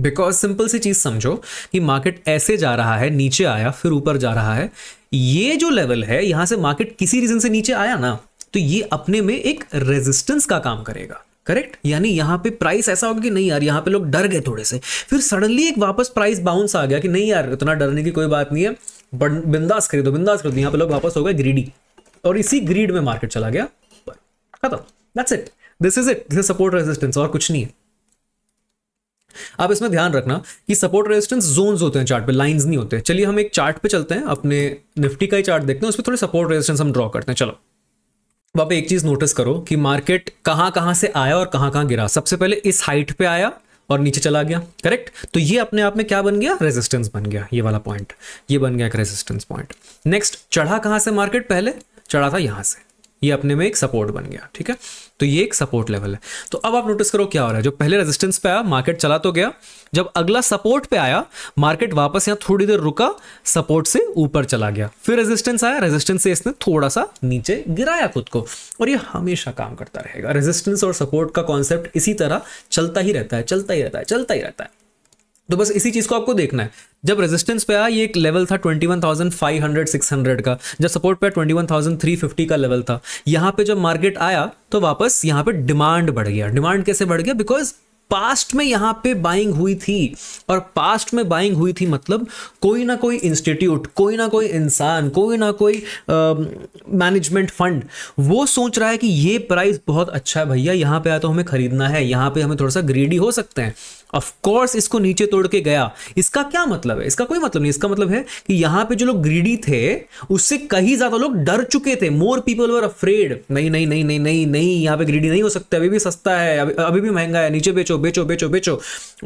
बिकॉज सिंपल सी चीज़ समझो कि मार्केट ऐसे जा रहा है नीचे आया फिर ऊपर जा रहा है ये जो लेवल है यहां से मार्केट किसी रीज़न से नीचे आया ना तो ये अपने में एक रेजिस्टेंस का काम करेगा करेक्ट यानी यहां पे प्राइस ऐसा होगा कि नहीं यार यहां पे लोग डर गए थोड़े से फिर सडनली एक वापस प्राइस बाउंस आ गया कि नहीं यार इतना डरने की कोई बात नहीं है बिंदास खरीदो बिंदास खरीदो यहां पे लोग वापस हो गए ग्रीडी और इसी ग्रीड में मार्केट चला गया खत्म that's it this is it this support resistance और कुछ नहीं है आप इसमें ध्यान रखना कि सपोर्ट रेजिस्टेंस जोन्स होते हैं चार्ट पे लाइंस नहीं होते चलिए हम एक चार्ट पे चलते हैं अपने निफ्टी का ही चार्ट देखते हैं उसमें थोड़े सपोर्ट रेजिस्टेंस हम ड्रॉ करते हैं चलो वहाँ एक चीज़ नोटिस करो कि मार्केट कहां कहां से आया और कहां कहां गिरा सबसे पहले इस हाइट पे आया और नीचे चला गया करेक्ट तो ये अपने आप में क्या बन गया रेजिस्टेंस बन गया ये वाला पॉइंट ये बन गया एक रेजिस्टेंस पॉइंट नेक्स्ट चढ़ा कहां से मार्केट पहले चढ़ा था यहां से ये अपने में एक सपोर्ट बन गया ठीक है तो ये एक सपोर्ट लेवल है तो अब आप नोटिस करो क्या हो रहा है जो पहले रेजिस्टेंस पे आया मार्केट चला तो गया जब अगला सपोर्ट पे आया मार्केट वापस यहां थोड़ी देर रुका सपोर्ट से ऊपर चला गया फिर रेजिस्टेंस आया रेजिस्टेंस से इसने थोड़ा सा नीचे गिराया खुद को और ये हमेशा काम करता रहेगा रेजिस्टेंस और सपोर्ट का कॉन्सेप्ट इसी तरह चलता ही रहता है चलता ही रहता है चलता ही रहता है तो बस इसी चीज़ को आपको देखना है जब रेजिस्टेंस पे आया ये एक लेवल था 21,500 600 का जब सपोर्ट पे 21,350 का लेवल था यहाँ पे जब मार्केट आया तो वापस यहाँ पे डिमांड बढ़ गया डिमांड कैसे बढ़ गया बिकॉज पास्ट में यहाँ पे बाइंग हुई थी और पास्ट में बाइंग हुई थी मतलब कोई ना कोई इंस्टीट्यूट कोई ना कोई इंसान कोई ना कोई मैनेजमेंट फंड वो सोच रहा है कि ये प्राइस बहुत अच्छा है भैया यहाँ पे आया तो हमें खरीदना है यहाँ पे हमें थोड़ा सा ग्रीडी हो सकते हैं ऑफकोर्स इसको नीचे तोड़ के गया इसका क्या मतलब है इसका कोई मतलब नहीं इसका मतलब है कि यहां पे जो लोग ग्रीडी थे उससे कहीं ज्यादा लोग डर चुके थे मोर पीपल वर अफ्रेड नहीं नहीं नहीं नहीं नहीं नहीं यहां पे ग्रीडी नहीं हो सकता अभी भी सस्ता है अभी, अभी भी महंगा है नीचे बेचो बेचो बेचो बेचो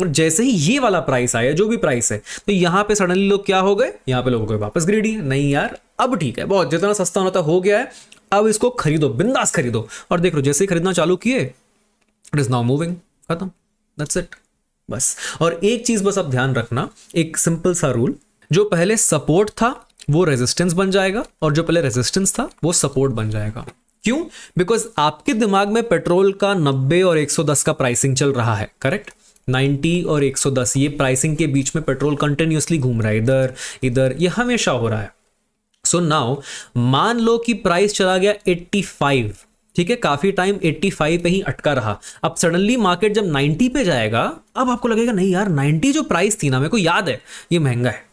और जैसे ही ये वाला प्राइस आया जो भी प्राइस है तो यहाँ पे सडनली लोग क्या हो गए यहाँ पे लोगों को वापस ग्रीडी है नहीं यार अब ठीक है बहुत जितना सस्ता होना था हो गया है अब इसको खरीदो बिंदास खरीदो और देख लो जैसे ही खरीदना चालू किए इट इज नाउ मूविंग खत्म दैट्स इट बस और एक चीज बस अब ध्यान रखना एक सिंपल सा रूल जो पहले सपोर्ट था वो रेजिस्टेंस बन जाएगा और जो पहले रेजिस्टेंस था वो सपोर्ट बन जाएगा क्यों बिकॉज आपके दिमाग में पेट्रोल का 90 और 110 का प्राइसिंग चल रहा है करेक्ट 90 और 110 ये प्राइसिंग के बीच में पेट्रोल कंटिन्यूसली घूम रहा है इधर इधर ये हमेशा हो रहा है सो so नाउ मान लो कि प्राइस चला गया 85 ठीक है काफी टाइम 85 पे ही अटका रहा अब सडनली मार्केट जब 90 पे जाएगा अब आपको लगेगा नहीं यार 90 जो प्राइस थी ना मेरे को याद है ये महंगा है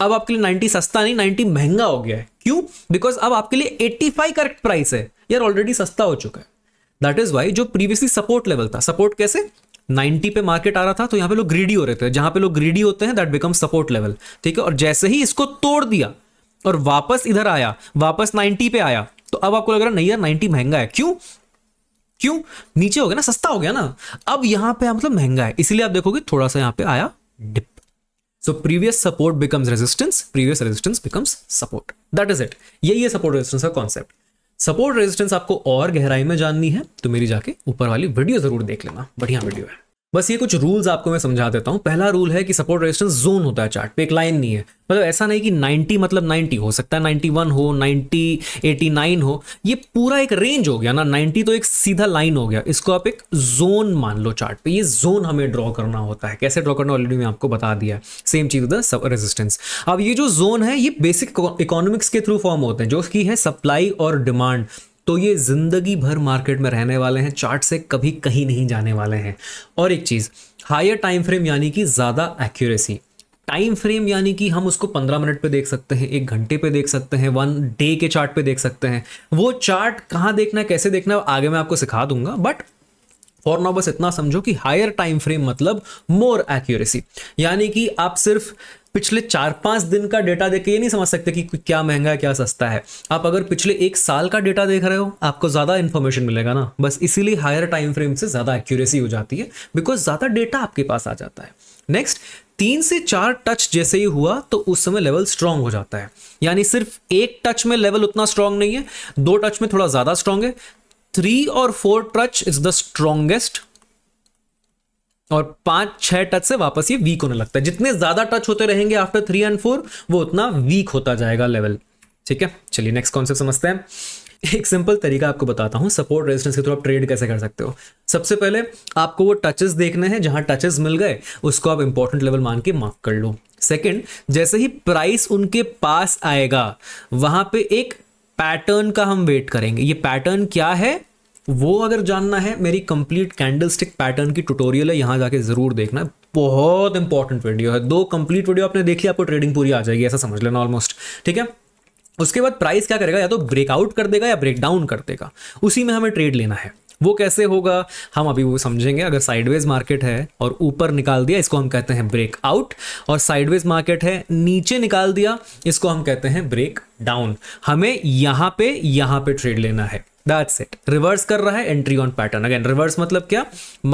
अब आपके लिए 90 सस्ता नहीं 90 महंगा हो गया है क्यों बिकॉज अब आपके लिए 85 करेक्ट प्राइस है यार ऑलरेडी सस्ता हो चुका है दैट इज वाई जो प्रीवियसली सपोर्ट लेवल था सपोर्ट कैसे 90 पे मार्केट आ रहा था तो यहाँ पे लोग ग्रीडी हो रहे थे जहां पे लोग ग्रीडी होते हैं दैट बिकम सपोर्ट लेवल ठीक है और जैसे ही इसको तोड़ दिया और वापस इधर आया वापस 90 पे आया तो अब आपको लग रहा है नहीं यार नाइनटी महंगा है क्यों क्यों नीचे हो गया ना सस्ता हो गया ना अब यहां पे मतलब महंगा है इसलिए आप देखोगे थोड़ा सा यहां पे आया dip so previous support becomes resistance previous resistance becomes support that is it यही है सपोर्ट रेजिस्टेंस का कॉन्सेप्ट सपोर्ट रेजिस्टेंस आपको और गहराई में जाननी है तो मेरी जाके ऊपर वाली वीडियो जरूर देख लेना बढ़िया वीडियो है बस ये कुछ रूल्स आपको मैं समझा देता हूँ पहला रूल है कि सपोर्ट रेजिस्टेंस जोन होता है चार्ट पे एक लाइन नहीं है मतलब ऐसा नहीं कि 90 मतलब 90 हो सकता है 91 हो 90 89 हो ये पूरा एक रेंज हो गया ना 90 तो एक सीधा लाइन हो गया इसको आप एक जोन मान लो चार्ट पे ये जोन हमें ड्रॉ करना होता है कैसे ड्रॉ करना ऑलरेडी मैं आपको बता दिया सेम चीज द रेजिस्टेंस अब ये जो जोन है ये बेसिक इकोनॉमिक्स के थ्रू फॉर्म होते हैं जो कि है सप्लाई और डिमांड तो ये ज़िंदगी भर मार्केट में रहने वाले हैं चार्ट से कभी कहीं नहीं जाने वाले हैं और एक चीज़ हायर टाइम फ्रेम यानी कि ज़्यादा एक्यूरेसी टाइम फ्रेम यानी कि हम उसको पंद्रह मिनट पे देख सकते हैं एक घंटे पे देख सकते हैं वन डे के चार्ट पे देख सकते हैं वो चार्ट कहाँ देखना है कैसे देखना है आगे मैं आपको सिखा दूंगा बट फॉर नाउ बस इतना समझो कि हायर टाइम फ्रेम मतलब मोर एक्यूरेसी यानी कि आप सिर्फ पिछले चार पाँच दिन का डेटा देख के ये नहीं समझ सकते कि क्या महंगा है क्या सस्ता है आप अगर पिछले एक साल का डेटा देख रहे हो आपको ज़्यादा इन्फॉर्मेशन मिलेगा ना बस इसीलिए हायर टाइम फ्रेम से ज़्यादा एक्यूरेसी हो जाती है बिकॉज ज़्यादा डेटा आपके पास आ जाता है नेक्स्ट तीन से चार टच जैसे ही हुआ तो उस समय लेवल स्ट्रांग हो जाता है यानी सिर्फ एक टच में लेवल उतना स्ट्रांग नहीं है दो टच में थोड़ा ज़्यादा स्ट्रांग है थ्री और four touch is the strongest और पांच छह टच से वापस ये वीक होने लगता है जितने ज्यादा टच होते रहेंगे आफ्टर थ्री एंड फोर वो उतना वीक होता जाएगा लेवल ठीक है चलिए नेक्स्ट कॉन्सेप्ट समझते हैं एक सिंपल तरीका आपको बताता हूँ सपोर्ट रेजिस्टेंस के थ्रू आप ट्रेड कैसे कर सकते हो सबसे पहले आपको वो टचेस देखने हैं जहां टचेस मिल गए उसको आप इंपॉर्टेंट लेवल मान के मार्क कर लो सेकंड जैसे ही प्राइस उनके पास आएगा वहां पे एक पैटर्न का हम वेट करेंगे ये पैटर्न क्या है वो अगर जानना है मेरी कंप्लीट कैंडलस्टिक पैटर्न की ट्यूटोरियल है यहाँ जाके ज़रूर देखना बहुत इंपॉर्टेंट वीडियो है दो कंप्लीट वीडियो आपने देख लिया आपको ट्रेडिंग पूरी आ जाएगी ऐसा समझ लेना ऑलमोस्ट ठीक है उसके बाद प्राइस क्या करेगा या तो ब्रेकआउट कर देगा या ब्रेक डाउन कर देगा उसी में हमें ट्रेड लेना है वो कैसे होगा हम अभी वो समझेंगे अगर साइडवेज मार्केट है और ऊपर निकाल दिया इसको हम कहते हैं ब्रेकआउट और साइडवेज मार्केट है नीचे निकाल दिया इसको हम कहते हैं ब्रेक डाउन हमें यहां पे यहां पे ट्रेड लेना है दैट्स इट रिवर्स कर रहा है entry on pattern again reverse मतलब क्या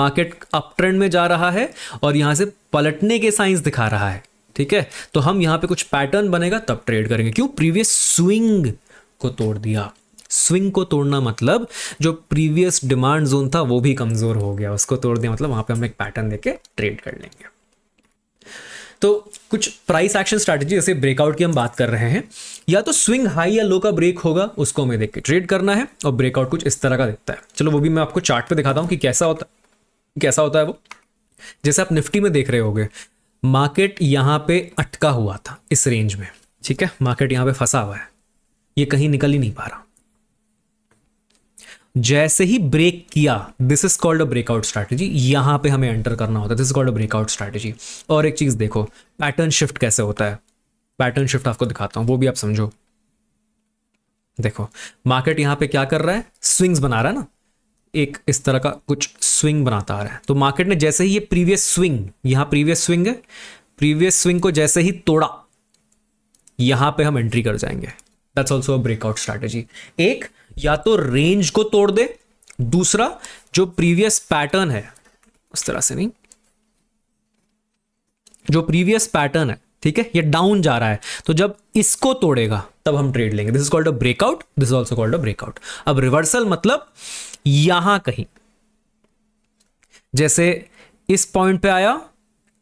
मार्केट अप ट्रेंड में जा रहा है और यहां से पलटने के साइंस दिखा रहा है ठीक है तो हम यहां पे कुछ पैटर्न बनेगा तब ट्रेड करेंगे क्यों प्रीवियस स्विंग को तोड़ दिया स्विंग को तोड़ना मतलब जो प्रीवियस डिमांड जोन था वो भी कमजोर हो गया उसको तोड़ दिया मतलब वहां पे हम एक पैटर्न देके ट्रेड कर लेंगे तो कुछ प्राइस एक्शन स्ट्रैटेजी जैसे ब्रेकआउट की हम बात कर रहे हैं या तो स्विंग हाई या लो का ब्रेक होगा उसको हमें देख के ट्रेड करना है और ब्रेकआउट कुछ इस तरह का दिखता है चलो वो भी मैं आपको चार्ट पे दिखाता हूँ कि कैसा होता कैसा होता है वो जैसे आप निफ्टी में देख रहे हो मार्केट यहाँ पे अटका हुआ था इस रेंज में ठीक है मार्केट यहाँ पे फंसा हुआ है ये कहीं निकल ही नहीं पा रहा जैसे ही ब्रेक किया this is called a breakout strategy यहां पे हमें एंटर करना होता है this is called a breakout strategy और एक चीज़ देखो पैटर्न शिफ्ट कैसे होता है पैटर्न शिफ्ट आपको दिखाता हूं वो भी आप समझो देखो मार्केट यहां पे क्या कर रहा है स्विंग्स बना रहा है ना एक इस तरह का कुछ स्विंग बनाता आ रहा है तो मार्केट ने जैसे ही ये प्रीवियस स्विंग यहां प्रीवियस स्विंग है प्रीवियस स्विंग को जैसे ही तोड़ा यहां पे हम एंट्री कर जाएंगे that's also a breakout strategy एक या तो रेंज को तोड़ दे दूसरा जो प्रीवियस पैटर्न है उस तरह से नहीं जो प्रीवियस पैटर्न है ठीक है ये डाउन जा रहा है तो जब इसको तोड़ेगा तब हम ट्रेड लेंगे this is called a breakout this is also called a breakout अब रिवर्सल मतलब यहां कहीं जैसे इस पॉइंट पे आया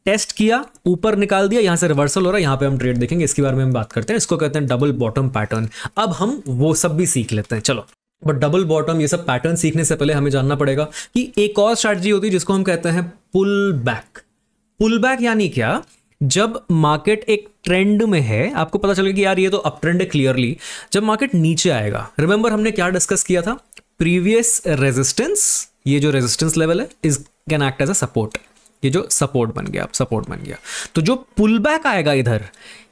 टेस्ट किया ऊपर निकाल दिया यहां से रिवर्सल हो रहा है यहां पे हम ट्रेड देखेंगे इसके बारे में हम बात करते हैं इसको कहते हैं डबल बॉटम पैटर्न अब हम वो सब भी सीख लेते हैं चलो बट डबल बॉटम ये सब पैटर्न सीखने से पहले हमें जानना पड़ेगा कि एक और स्ट्रैटेजी होती है जिसको हम कहते हैं पुल बैक पुल बैक यानी क्या जब मार्केट एक ट्रेंड में है आपको पता चलेगा कि यार ये तो अप ट्रेंड है क्लियरली जब मार्केट नीचे आएगा रिमेंबर हमने क्या डिस्कस किया था प्रीवियस रेजिस्टेंस ये जो रेजिस्टेंस लेवल है is can act as a support ये जो सपोर्ट बन गया सपोर्ट बन गया तो जो पुल बैक आएगा इधर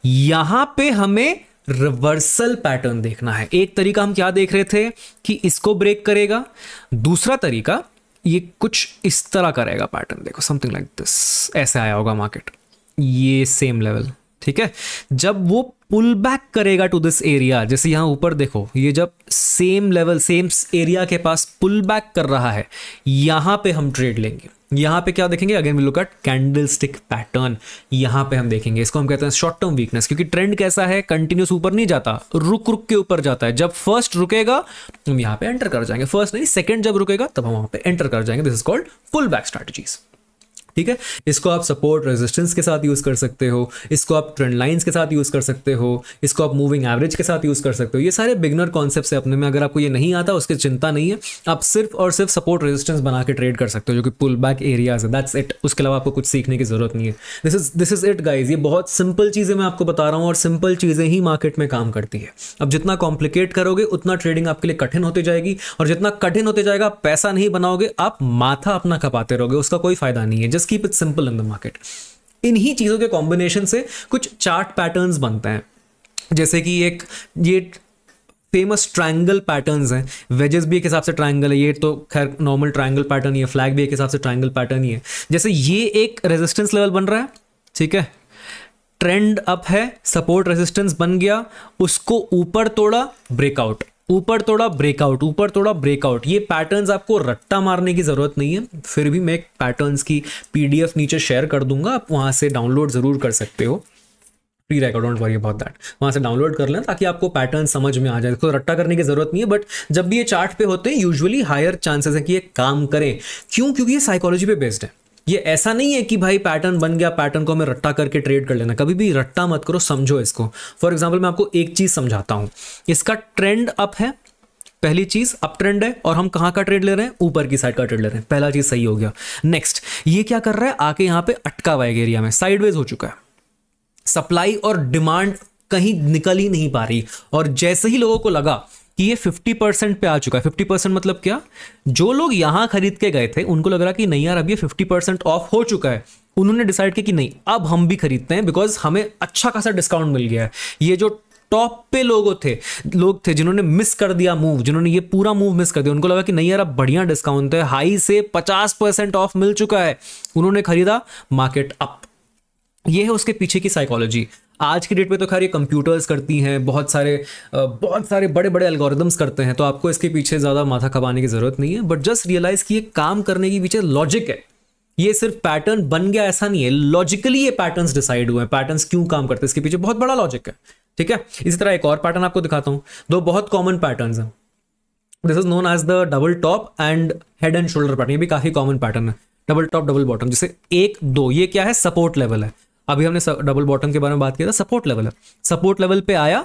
यहां पे हमें रिवर्सल पैटर्न देखना है एक तरीका हम क्या देख रहे थे कि इसको ब्रेक करेगा दूसरा तरीका ये कुछ इस तरह करेगा पैटर्न देखो समथिंग लाइक दिस ऐसे आया होगा मार्केट ये सेम लेवल ठीक है जब वो पुल बैक करेगा टू दिस एरिया जैसे यहां ऊपर देखो ये जब सेम लेवल सेम एरिया के पास पुल बैक कर रहा है यहां पे हम ट्रेड लेंगे यहाँ पे क्या देखेंगे again will look at candlestick pattern यहाँ पे हम देखेंगे इसको हम कहते हैं शॉर्ट टर्म वीकनेस क्योंकि ट्रेंड कैसा है कंटिन्यूस ऊपर नहीं जाता रुक रुक के ऊपर जाता है जब फर्स्ट रुकेगा तो हम यहाँ पे एंटर कर जाएंगे फर्स्ट नहीं सेकंड जब रुकेगा तब हम वहाँ पे एंटर कर जाएंगे this is called pull back strategies ठीक है इसको आप सपोर्ट रेजिस्टेंस के साथ यूज़ कर सकते हो इसको आप ट्रेंड लाइंस के साथ यूज़ कर सकते हो इसको आप मूविंग एवरेज के साथ यूज़ कर सकते हो ये सारे बिगनर कॉन्सेप्ट है अपने में अगर आपको ये नहीं आता उसकी चिंता नहीं है आप सिर्फ और सिर्फ सपोर्ट रेजिस्टेंस बना के ट्रेड कर सकते हो जो कि पुल बैक एरियाज है दैट्स इट उसके अलावा आपको कुछ सीखने की ज़रूरत नहीं है this is this is it guys ये बहुत सिंपल चीज़ें मैं आपको बता रहा हूँ और सिंपल चीज़ें ही मार्केट में काम करती है अब जितना कॉम्प्लिकेट करोगे उतना ट्रेडिंग आपके लिए कठिन होती जाएगी और जितना कठिन होते जाएगा पैसा नहीं बनाओगे आप माथा अपना खपाते रहोगे उसका कोई फायदा नहीं है let's keep it simple in the market इन्हीं चीज़ों के कॉम्बिनेशन से कुछ चार्ट पैटर्न्स बनते हैं जैसे कि एक ये फेमस ट्रायंगल पैटर्न्स हैं वेजेस भी एक हिसाब से ट्रायंगल है ये तो खैर नॉर्मल ट्रायंगल पैटर्न ही है फ्लैग भी एक हिसाब से ट्रायंगल पैटर्न ही है जैसे ये एक रेजिस्टेंस लेवल बन रहा है ठीक है ट्रेंड अप है सपोर्ट रेजिस्टेंस बन गया उसको ऊपर तोड़ा ब्रेकआउट ऊपर थोड़ा ब्रेकआउट ऊपर थोड़ा ब्रेकआउट ये पैटर्न्स आपको रट्टा मारने की ज़रूरत नहीं है फिर भी मैं पैटर्न्स की पीडीएफ नीचे शेयर कर दूंगा आप वहाँ से डाउनलोड ज़रूर कर सकते हो free record don't worry about that वहाँ से डाउनलोड कर लें ताकि आपको पैटर्न समझ में आ जाए इसको तो रट्टा करने की जरूरत नहीं है बट जब भी ये चार्ट पे होते हैं यूजुअली हायर चांसेस है कि ये काम करें क्यों क्योंकि ये साइकोलॉजी पे बेस्ड है ये ऐसा नहीं है कि भाई पैटर्न बन गया पैटर्न को हमें रट्टा करके ट्रेड कर लेना कभी भी रट्टा मत करो समझो इसको फॉर एग्जाम्पल मैं आपको एक चीज़ समझाता हूँ इसका ट्रेंड अप है पहली चीज अप ट्रेंड है और हम कहां का ट्रेड ले रहे हैं ऊपर की साइड का ट्रेड ले रहे हैं पहला चीज सही हो गया नेक्स्ट ये क्या कर रहा है आके यहां पे अटका हुआ एरिया में साइडवेज हो चुका है सप्लाई और डिमांड कहीं निकल ही नहीं पा रही और जैसे ही लोगों को लगा कि ये 50 परसेंट पे आ चुका है 50 परसेंट मतलब क्या जो लोग यहां खरीद के गए थे उनको लग रहा कि नहीं यार अब ये 50 परसेंट ऑफ हो चुका है उन्होंने डिसाइड किया कि नहीं अब हम भी खरीदते हैं बिकॉज हमें अच्छा खासा डिस्काउंट मिल गया है ये जो टॉप पे लोगों थे लोग थे जिन्होंने मिस कर दिया मूव जिन्होंने ये पूरा मूव मिस कर दिया उनको लगा कि नहीं यार अब बढ़िया डिस्काउंट है हाई से 50 परसेंट ऑफ मिल चुका है उन्होंने खरीदा मार्केट अप ये है उसके पीछे की साइकोलॉजी आज की डेट में तो खैर ये कंप्यूटर्स करती हैं बहुत सारे बहुत सारे बड़े बड़े एल्गोरिदम्स करते हैं तो आपको इसके पीछे ज़्यादा माथा खबाने की ज़रूरत नहीं है बट जस्ट रियलाइज कि ये काम करने के पीछे लॉजिक है ये सिर्फ पैटर्न बन गया ऐसा नहीं है लॉजिकली ये पैटर्न्स डिसाइड हुए हैं पैटर्न्स क्यों काम करते हैं इसके पीछे बहुत बड़ा लॉजिक है ठीक है इसी तरह एक और पैटर्न आपको दिखाता हूँ दो बहुत कॉमन पैटर्न हैं this is known as the double top and head and shoulder pattern ये भी काफ़ी कॉमन पैटर्न है डबल टॉप डबल बॉटम जैसे एक दो ये क्या है सपोर्ट लेवल है अभी हमने डबल बॉटम के बारे में बात किया था सपोर्ट लेवल है सपोर्ट लेवल पे आया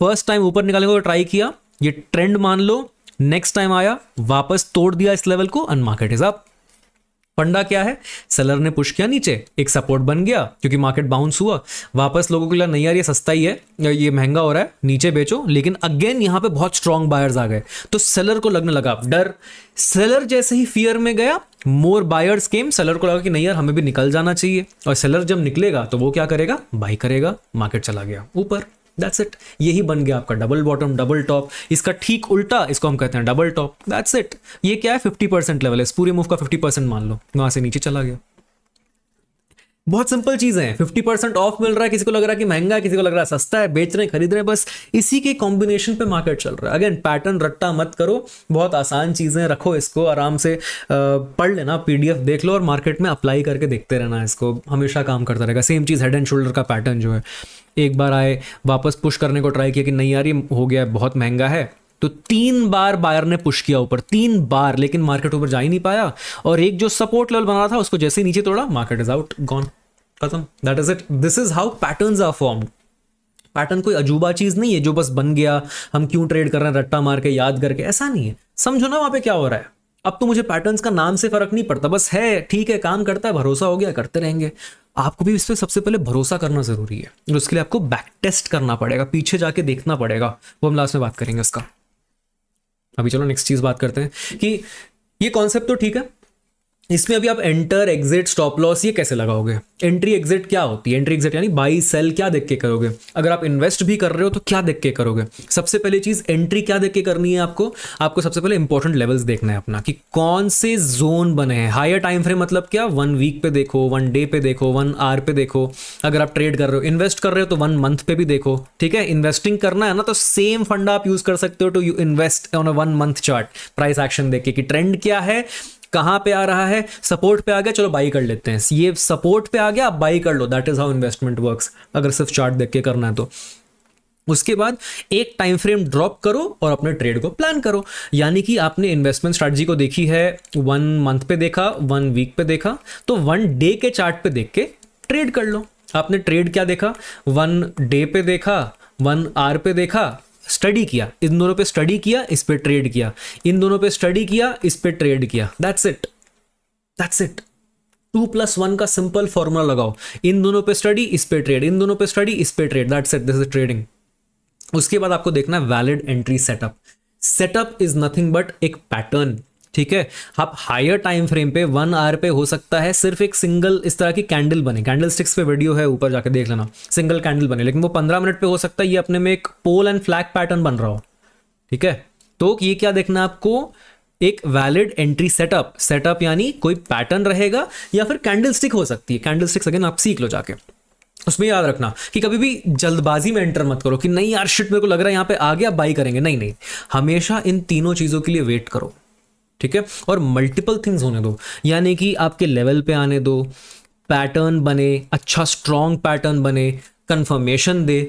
फर्स्ट टाइम ऊपर निकालने को ट्राई किया ये ट्रेंड मान लो नेक्स्ट टाइम आया वापस तोड़ दिया इस लेवल को अनमार्केट इज अप फंडा क्या है सेलर ने पुश किया नीचे एक सपोर्ट बन गया क्योंकि मार्केट बाउंस हुआ वापस लोगों के लिए नहीं यार ये सस्ता ही है ये महंगा हो रहा है नीचे बेचो लेकिन अगेन यहां पे बहुत स्ट्रांग बायर्स आ गए तो सेलर को लगने लगा डर सेलर जैसे ही फियर में गया मोर बायर्स केम सेलर को लगा कि नहीं यार हमें भी निकल जाना चाहिए और सेलर जब निकलेगा तो वो क्या करेगा बाई करेगा मार्केट चला गया ऊपर दैट्स इट यही बन गया आपका डबल बॉटम डबल टॉप इसका ठीक उल्टा इसको हम कहते हैं डबल टॉप दैट्स इट ये क्या है फिफ्टी परसेंट लेवल है इस पूरे मूव का फिफ्टी परसेंट मान लो वहाँ से नीचे चला गया बहुत सिंपल चीजें हैं फिफ्टी परसेंट ऑफ मिल रहा है किसी को लग रहा है कि महंगा है किसी को लग रहा है सस्ता है बेच रहे हैं खरीद रहे हैं बस इसी के कॉम्बिनेशन पे मार्केट चल रहा है अगेन पैटर्न रट्टा मत करो बहुत आसान चीजें रखो इसको आराम से पढ़ लेना पीडीएफ देख लो और मार्केट में अप्लाई करके देखते रहना इसको हमेशा काम करता रहेगा सेम चीज़ हेड एंड शोल्डर का पैटर्न जो है एक बार आए वापस पुश करने को ट्राई किया कि नहीं यार ये हो गया बहुत महंगा है तो तीन बार बायर ने पुश किया ऊपर तीन बार लेकिन मार्केट ऊपर जा ही नहीं पाया और एक जो सपोर्ट लेवल बना रहा था उसको जैसे नीचे तोड़ा मार्केट इज आउट गॉन खत्म that is it this is how pattern are formed pattern कोई अजूबा चीज़ नहीं है जो बस बन गया हम क्यों ट्रेड कर रहे हैं रट्टा मार के याद करके ऐसा नहीं है समझो ना वहां पे क्या हो रहा है अब तो मुझे पैटर्न्स का नाम से फर्क नहीं पड़ता बस है ठीक है काम करता है भरोसा हो गया करते रहेंगे आपको भी इस पर सबसे पहले भरोसा करना ज़रूरी है और उसके लिए आपको बैक टेस्ट करना पड़ेगा पीछे जाके देखना पड़ेगा वो हम लास्ट में बात करेंगे इसका अभी चलो नेक्स्ट चीज़ बात करते हैं कि ये कॉन्सेप्ट तो ठीक है इसमें अभी आप एंटर एग्जिट स्टॉप लॉस ये कैसे लगाओगे एंट्री एग्जिट क्या होती है एंट्री एग्जिट यानी बाई सेल क्या देख के करोगे अगर आप इन्वेस्ट भी कर रहे हो तो क्या देख के करोगे सबसे पहले चीज एंट्री क्या देख के करनी है आपको आपको सबसे पहले इंपॉर्टेंट लेवल्स देखना है अपना कि कौन से जोन बने हैं हायर टाइम फ्रेम मतलब क्या वन वीक पे देखो वन डे पे देखो वन आवर पे देखो अगर आप ट्रेड कर रहे हो इन्वेस्ट कर रहे हो तो वन मंथ पे भी देखो ठीक है इन्वेस्टिंग करना है ना तो सेम फंड आप यूज कर सकते हो to you invest on a one month chart price action देख के कि ट्रेंड क्या है कहाँ पे आ रहा है सपोर्ट पे आ गया चलो बाई कर लेते हैं ये सपोर्ट पे आ गया आप बाई कर लो that is how investment work अगर सिर्फ चार्ट देख के करना है तो उसके बाद एक टाइम फ्रेम ड्रॉप करो और अपने ट्रेड को प्लान करो यानी कि आपने इन्वेस्टमेंट स्ट्रैटेजी को देखी है वन मंथ पे देखा वन वीक पे देखा तो वन डे के चार्ट पे देख के ट्रेड कर लो आपने ट्रेड क्या देखा वन डे पे देखा वन आर पे देखा स्टडी किया इन दोनों पे स्टडी किया इस पे ट्रेड किया इन दोनों पे स्टडी किया इस पे ट्रेड किया that's it that's it two plus one का सिंपल फॉर्मूला लगाओ इन दोनों पे स्टडी इस पे ट्रेड इन दोनों पे स्टडी इस पे trade that's it this is trading उसके बाद आपको देखना है valid entry setup setup is nothing but एक पैटर्न ठीक है आप हायर टाइम फ्रेम पे वन आवर पे हो सकता है सिर्फ एक सिंगल इस तरह की कैंडल बने कैंडल स्टिक्स पे वीडियो है ऊपर जाके देख लेना सिंगल कैंडल बने लेकिन वो पंद्रह मिनट पे हो सकता है ये अपने में एक पोल एंड फ्लैग पैटर्न बन रहा हो ठीक है तो ये क्या देखना है आपको एक वैलिड एंट्री सेटअप सेटअप यानी कोई पैटर्न रहेगा या फिर कैंडल स्टिक हो सकती है कैंडल स्टिक्स अगेन आप सीख लो जाके उसमें याद रखना कि कभी भी जल्दबाजी में एंटर मत करो कि नहीं यार शिट मेरे को लग रहा है यहाँ पे आ गया बाई करेंगे नहीं नहीं हमेशा इन तीनों चीज़ों के लिए वेट करो ठीक है और मल्टीपल थिंग्स होने दो यानी कि आपके लेवल पे आने दो पैटर्न बने अच्छा स्ट्रॉन्ग पैटर्न बने कंफर्मेशन दे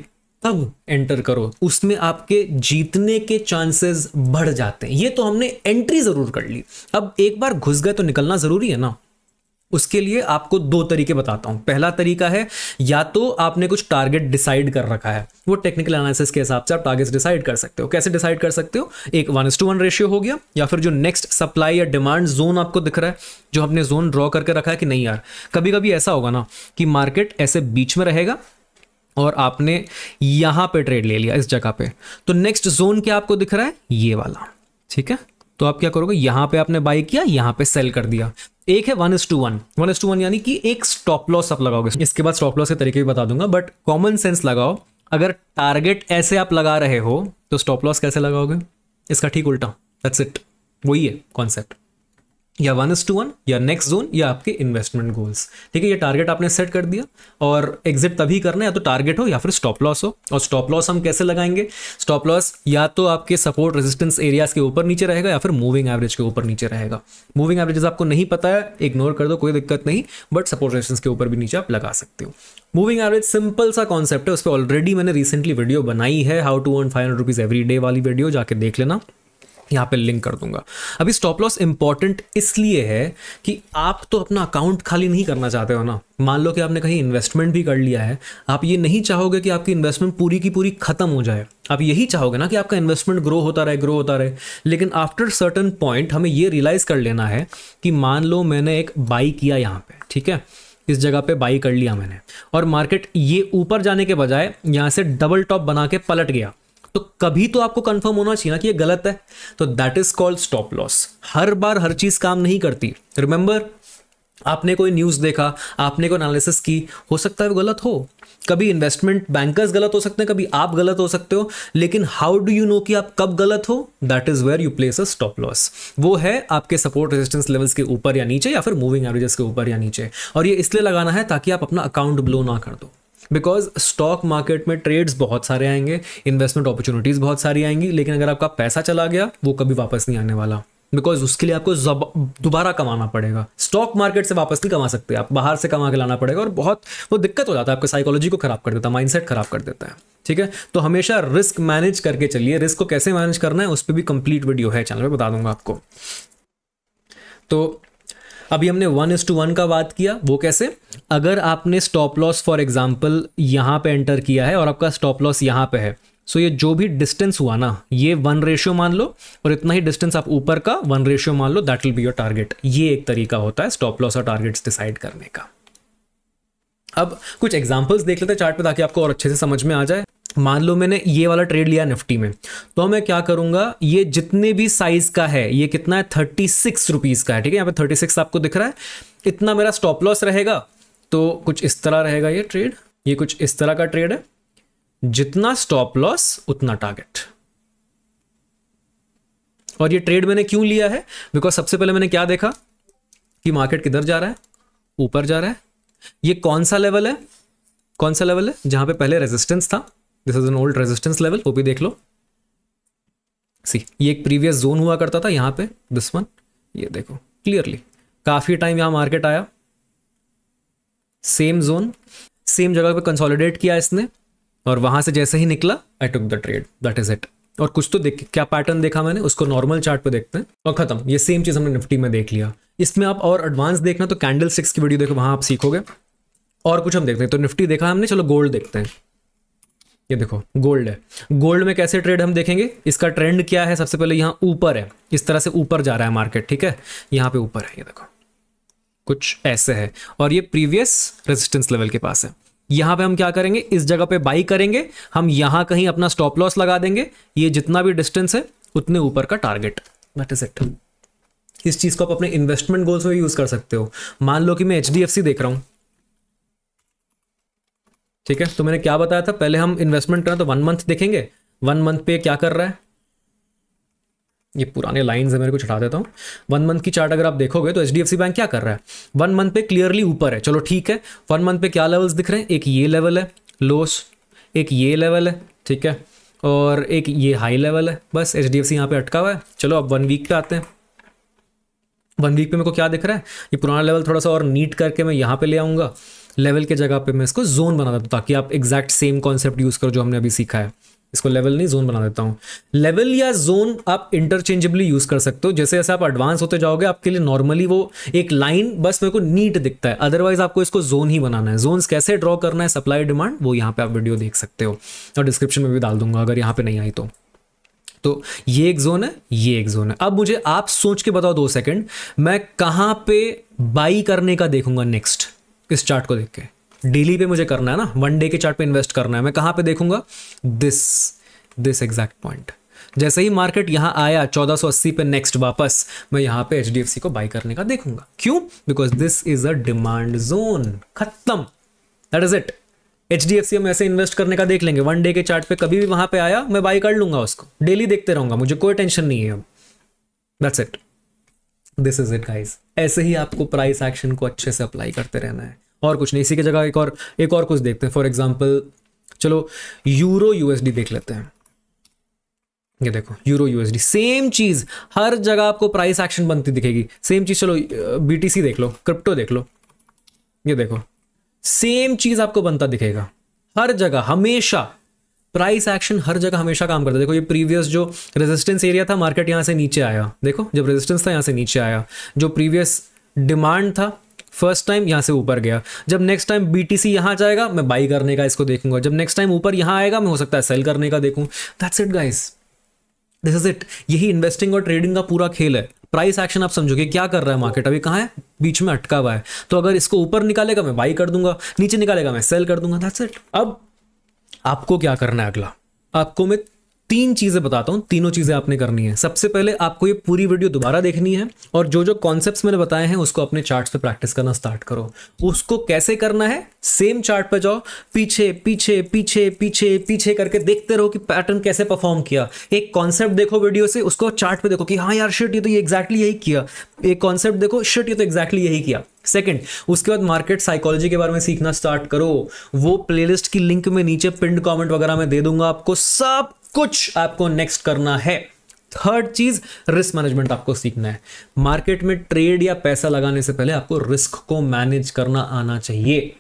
तब एंटर करो उसमें आपके जीतने के चांसेस बढ़ जाते हैं ये तो हमने एंट्री ज़रूर कर ली अब एक बार घुस गए तो निकलना ज़रूरी है ना उसके लिए आपको दो तरीके बताता हूँ पहला तरीका है या तो आपने कुछ टारगेट डिसाइड कर रखा है वो टेक्निकल एनालिसिस के हिसाब से आप टारगेट्स डिसाइड कर सकते हो कैसे डिसाइड कर सकते हो एक वन टू वन रेशियो हो गया या फिर जो नेक्स्ट सप्लाई या डिमांड जोन आपको दिख रहा है जो हमने जोन ड्रॉ करके रखा है कि नहीं यार कभी कभी ऐसा होगा ना कि मार्केट ऐसे बीच में रहेगा और आपने यहाँ पर ट्रेड ले लिया इस जगह पे तो नेक्स्ट जोन क्या आपको दिख रहा है ये वाला ठीक है तो आप क्या करोगे यहां पे आपने बाई किया यहाँ पे सेल कर दिया एक है one is to one one is to one यानी कि एक स्टॉप लॉस आप लगाओगे इसके बाद स्टॉप लॉस के तरीके भी बता दूंगा बट कॉमन सेंस लगाओ अगर टारगेट ऐसे आप लगा रहे हो तो स्टॉप लॉस कैसे लगाओगे इसका ठीक उल्टा दैट्स इट वही है कॉन्सेप्ट या वन एस टू वन या नेक्स्ट जोन या आपके इन्वेस्टमेंट गोल्स ठीक है ये टारगेट आपने सेट कर दिया और एग्जिट तभी करना है या तो टारगेट हो या फिर स्टॉप लॉस हो और स्टॉप लॉस हम कैसे लगाएंगे स्टॉप लॉस या तो आपके सपोर्ट रेजिस्टेंस एरियाज के ऊपर नीचे रहेगा या फिर मूविंग एवरेज के ऊपर नीचे रहेगा मूविंग एवरेज आपको नहीं पता है इग्नोर कर दो कोई दिक्कत नहीं बट सपोर्ट रेजिस्टेंस के ऊपर भी नीचे आप लगा सकते हो मूविंग एवरेज सिंपल सा कॉन्सेप्ट है उस पर ऑलरेडी मैंने रिसेंटली वीडियो बनाई है how to earn five hundred rupees every day वाली वीडियो जाके देख लेना यहाँ पे लिंक कर दूंगा अभी स्टॉप लॉस इंपॉर्टेंट इसलिए है कि आप तो अपना अकाउंट खाली नहीं करना चाहते हो ना मान लो कि आपने कहीं इन्वेस्टमेंट भी कर लिया है आप ये नहीं चाहोगे कि आपकी इन्वेस्टमेंट पूरी की पूरी खत्म हो जाए आप यही चाहोगे ना कि आपका इन्वेस्टमेंट ग्रो होता रहे ग्रो होता रहे लेकिन आफ्टर सर्टन पॉइंट हमें ये रियलाइज़ कर लेना है कि मान लो मैंने एक बाई किया यहाँ पे ठीक है इस जगह पे बाई कर लिया मैंने और मार्केट ये ऊपर जाने के बजाय यहाँ से डबल टॉप बना के पलट गया तो कभी तो आपको कंफर्म होना चाहिए ना कि ये गलत है तो that is called stop loss हर बार हर चीज काम नहीं करती रिमेंबर आपने कोई न्यूज़ देखा आपने कोई एनालिसिस की हो सकता है वो गलत हो कभी इन्वेस्टमेंट बैंकर्स गलत हो सकते हैं कभी आप गलत हो सकते हो लेकिन हाउ डू यू नो कि आप कब गलत हो that is where you place a stop loss वो है आपके सपोर्ट रेजिस्टेंस लेवल्स के ऊपर या नीचे या फिर मूविंग एवरेजेस के ऊपर या नीचे और ये इसलिए लगाना है ताकि आप अपना अकाउंट ब्लो ना कर दो बिकॉज स्टॉक मार्केट में ट्रेड्स बहुत सारे आएंगे इन्वेस्टमेंट अपॉर्चुनिटीज़ बहुत सारी आएंगी लेकिन अगर आपका पैसा चला गया वो कभी वापस नहीं आने वाला बिकॉज उसके लिए आपको दोबारा कमाना पड़ेगा स्टॉक मार्केट से वापस नहीं कमा सकते आप बाहर से कमा के लाना पड़ेगा और बहुत वो दिक्कत हो जाता है आपके साइकोलॉजी को खराब कर देता है माइंडसेट खराब कर देता है ठीक है तो हमेशा रिस्क मैनेज करके चलिए रिस्क को कैसे मैनेज करना है उस पर भी कंप्लीट वीडियो है चैनल पर बता दूंगा आपको तो अभी हमने वन इज टू वन का बात किया वो कैसे अगर आपने स्टॉप लॉस फॉर एग्जाम्पल यहाँ पे एंटर किया है और आपका स्टॉप लॉस यहाँ पे है सो so ये जो भी डिस्टेंस हुआ ना ये वन रेशियो मान लो और इतना ही डिस्टेंस आप ऊपर का वन रेशियो मान लो that will be your target ये एक तरीका होता है स्टॉप लॉस और टारगेट्स डिसाइड करने का अब कुछ एग्जाम्पल्स देख लेते हैं चार्ट पे ताकि आपको और अच्छे से समझ में आ जाए मान लो मैंने ये वाला ट्रेड लिया निफ्टी में तो मैं क्या करूंगा ये जितने भी साइज का है ये कितना है थर्टी सिक्स रुपीज़ का है ठीक है यहाँ पे थर्टी सिक्स आपको दिख रहा है इतना मेरा स्टॉप लॉस रहेगा तो कुछ इस तरह रहेगा ये ट्रेड ये कुछ इस तरह का ट्रेड है जितना स्टॉप लॉस उतना टारगेट और ये ट्रेड मैंने क्यों लिया है बिकॉज सबसे पहले मैंने क्या देखा कि मार्केट किधर जा रहा है ऊपर जा रहा है ये कौन सा लेवल है कौन सा लेवल है जहां पे पहले रेजिस्टेंस था this is an old resistance level वो भी देख लो सी ये एक प्रीवियस जोन हुआ करता था यहाँ पे दिस वन ये देखो क्लियरली काफ़ी टाइम यहाँ मार्केट आया सेम जोन सेम जगह पे कंसोलिडेट किया इसने और वहां से जैसे ही निकला I took the trade that is it और कुछ तो देख क्या पैटर्न देखा मैंने उसको नॉर्मल चार्ट पे देखते हैं और खत्म ये सेम चीज़ हमने निफ्टी में देख लिया इसमें आप और एडवांस देखना तो कैंडल सिक्स की वीडियो देखो वहां आप सीखोगे और कुछ हम देखते हैं तो निफ्टी देखा हमने चलो गोल्ड देखते हैं ये देखो गोल्ड है गोल्ड में कैसे ट्रेड हम देखेंगे इसका ट्रेंड क्या है सबसे पहले यहाँ ऊपर है इस तरह से ऊपर जा रहा है मार्केट ठीक है यहाँ पे ऊपर है ये देखो कुछ ऐसे है और ये प्रीवियस रेजिस्टेंस लेवल के पास है यहां पे हम क्या करेंगे इस जगह पे बाई करेंगे हम यहां कहीं अपना स्टॉप लॉस लगा देंगे ये जितना भी डिस्टेंस है उतने ऊपर का टारगेट दैट इज इट इस चीज को आप अपने इन्वेस्टमेंट गोल्स में यूज कर सकते हो मान लो कि मैं एच देख रहा हूँ ठीक है तो मैंने क्या बताया था पहले हम इन्वेस्टमेंट करें तो वन मंथ देखेंगे वन मंथ पे क्या कर रहा है ये पुराने लाइंस है मेरे को चढ़ा देता हूँ वन मंथ की चार्ट अगर आप देखोगे तो एच बैंक क्या कर रहा है वन मंथ पे क्लियरली ऊपर है चलो ठीक है वन मंथ पे क्या लेवल्स दिख रहे हैं एक ये लेवल है लोस एक ये लेवल है ठीक है और एक ये हाई लेवल है बस एच डी एफ सी यहाँ पर अटका हुआ है चलो अब वन वीक पे आते हैं वन वीक पे मेरे को क्या दिख रहा है ये पुराना लेवल थोड़ा सा और नीट करके मैं यहाँ पे ले आऊँगा लेवल के जगह पे मैं इसको जोन बना देता हूँ ताकि आप एग्जैक्ट सेम कॉन्सेप्ट यूज़ करो जो हमने अभी सीखा है इसको लेवल नहीं जोन बना देता हूँ लेवल या जोन आप इंटरचेंजेबली यूज़ कर सकते हो जैसे जैसे आप एडवांस होते जाओगे आपके लिए नॉर्मली वो एक लाइन बस मेरे को नीट दिखता है अदरवाइज आपको इसको जोन ही बनाना है जोन कैसे ड्रॉ करना है सप्लाई डिमांड वो यहाँ पे आप वीडियो देख सकते हो और डिस्क्रिप्शन में भी डाल दूंगा अगर यहाँ पे नहीं आई तो तो ये एक जोन है ये एक जोन है अब मुझे आप सोच के बताओ दो सेकंड मैं कहाँ पे बाई करने का देखूंगा नेक्स्ट इस चार्ट को देख के डेली पे मुझे करना है ना वन डे के चार्ट पे इन्वेस्ट करना है मैं कहाँ पे देखूंगा दिस दिस एग्जैक्ट पॉइंट जैसे ही मार्केट यहाँ आया 1480 पे नेक्स्ट वापस मैं यहाँ पे एच को बाई करने का देखूंगा क्यों because this is a demand zone खत्म that is it H D F C हम ऐसे इन्वेस्ट करने का देख लेंगे वन डे के चार्ट पे कभी भी वहां पे आया मैं बाई कर लूंगा उसको डेली देखते रहूंगा मुझे कोई टेंशन नहीं है अब that's it this is it guys ऐसे ही आपको प्राइस एक्शन को अच्छे से अप्लाई करते रहना है और कुछ नहीं इसी की जगह एक और एक और कुछ देखते हैं फॉर एग्जाम्पल चलो यूरो यूएसडी देख लेते हैं ये देखो यूरो यूएसडी सेम चीज हर जगह आपको प्राइस एक्शन बनती दिखेगी सेम चीज चलो बीटीसी देख लो क्रिप्टो देख लो ये देखो सेम चीज आपको बनता दिखेगा हर जगह हमेशा प्राइस एक्शन हर जगह हमेशा काम करता है देखो ये प्रीवियस जो रेजिस्टेंस एरिया था मार्केट यहाँ से नीचे आया देखो जब रेजिस्टेंस था यहाँ से नीचे आया जो प्रीवियस डिमांड था फर्स्ट टाइम यहाँ से ऊपर गया जब next time B T C यहाँ जाएगा मैं बाई करने का इसको देखूंगा जब नेक्स्ट टाइम ऊपर यहाँ आएगा मैं हो सकता है सेल करने का देखूँ that's it guys this is it यही इन्वेस्टिंग और ट्रेडिंग का पूरा खेल है प्राइस एक्शन आप समझोगे क्या कर रहा है मार्केट अभी कहाँ है बीच में अटका हुआ है तो अगर इसको ऊपर निकालेगा मैं बाई कर दूंगा नीचे निकालेगा मैं सेल कर दूंगा दैट्स इट अब आपको क्या करना है अगला आपको मैं तीन चीज़ें बताता हूं तीनों चीज़ें आपने करनी है सबसे पहले आपको ये पूरी वीडियो दोबारा देखनी है और जो जो कॉन्सेप्ट मैंने बताए हैं उसको अपने चार्ट पे प्रैक्टिस करना स्टार्ट करो उसको कैसे करना है सेम चार्ट पे जाओ पीछे पीछे पीछे पीछे पीछे करके देखते रहो कि पैटर्न कैसे परफॉर्म किया एक कॉन्सेप्ट देखो वीडियो से उसको चार्ट पे देखो कि हाँ यार शर्ट ये तो ये एग्जैक्टली यही किया एक कॉन्सेप्ट देखो शर्ट ये तो एग्जैक्टली यही किया सेकेंड उसके बाद मार्केट साइकोलॉजी के बारे में सीखना स्टार्ट करो वो प्लेलिस्ट की लिंक में नीचे पिंड कमेंट वगैरह में दे दूंगा आपको सब कुछ आपको नेक्स्ट करना है थर्ड चीज रिस्क मैनेजमेंट आपको सीखना है मार्केट में ट्रेड या पैसा लगाने से पहले आपको रिस्क को मैनेज करना आना चाहिए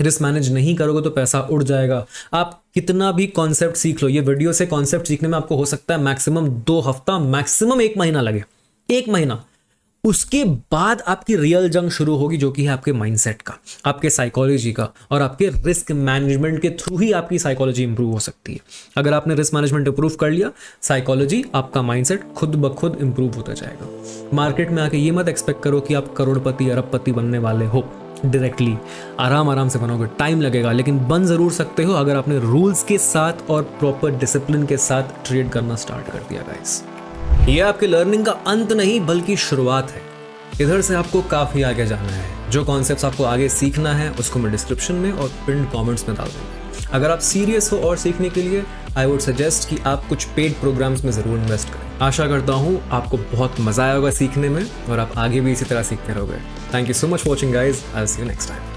रिस्क मैनेज नहीं करोगे तो पैसा उड़ जाएगा आप कितना भी कॉन्सेप्ट सीख लो ये वीडियो से कॉन्सेप्ट सीखने में आपको हो सकता है मैक्सिमम दो हफ्ता मैक्सिमम एक महीना लगे एक महीना उसके बाद आपकी रियल जंग शुरू होगी जो कि है आपके माइंडसेट का आपके साइकोलॉजी का और आपके रिस्क मैनेजमेंट के थ्रू ही आपकी साइकोलॉजी इंप्रूव हो सकती है अगर आपने रिस्क मैनेजमेंट इंप्रूव कर लिया साइकोलॉजी आपका माइंडसेट खुद ब खुद इंप्रूव होता जाएगा मार्केट में आके ये मत एक्सपेक्ट करो कि आप करोड़पति अरबपति बनने वाले हो डायरेक्टली आराम आराम से बनोगे टाइम लगेगा लेकिन बन ज़रूर सकते हो अगर आपने रूल्स के साथ और प्रॉपर डिसिप्लिन के साथ ट्रेड करना स्टार्ट कर दिया गाइस ये आपके लर्निंग का अंत नहीं बल्कि शुरुआत है इधर से आपको काफ़ी आगे जाना है जो कॉन्सेप्ट आपको आगे सीखना है उसको मैं डिस्क्रिप्शन में और प्रिंट कॉमेंट्स में डाल दूंगा अगर आप सीरियस हो और सीखने के लिए आई वुड सजेस्ट कि आप कुछ पेड प्रोग्राम्स में ज़रूर इन्वेस्ट करें आशा करता हूँ आपको बहुत मज़ा आएगा सीखने में और आप आगे भी इसी तरह सीखते रहोगे thank you so much watching guys I see you next time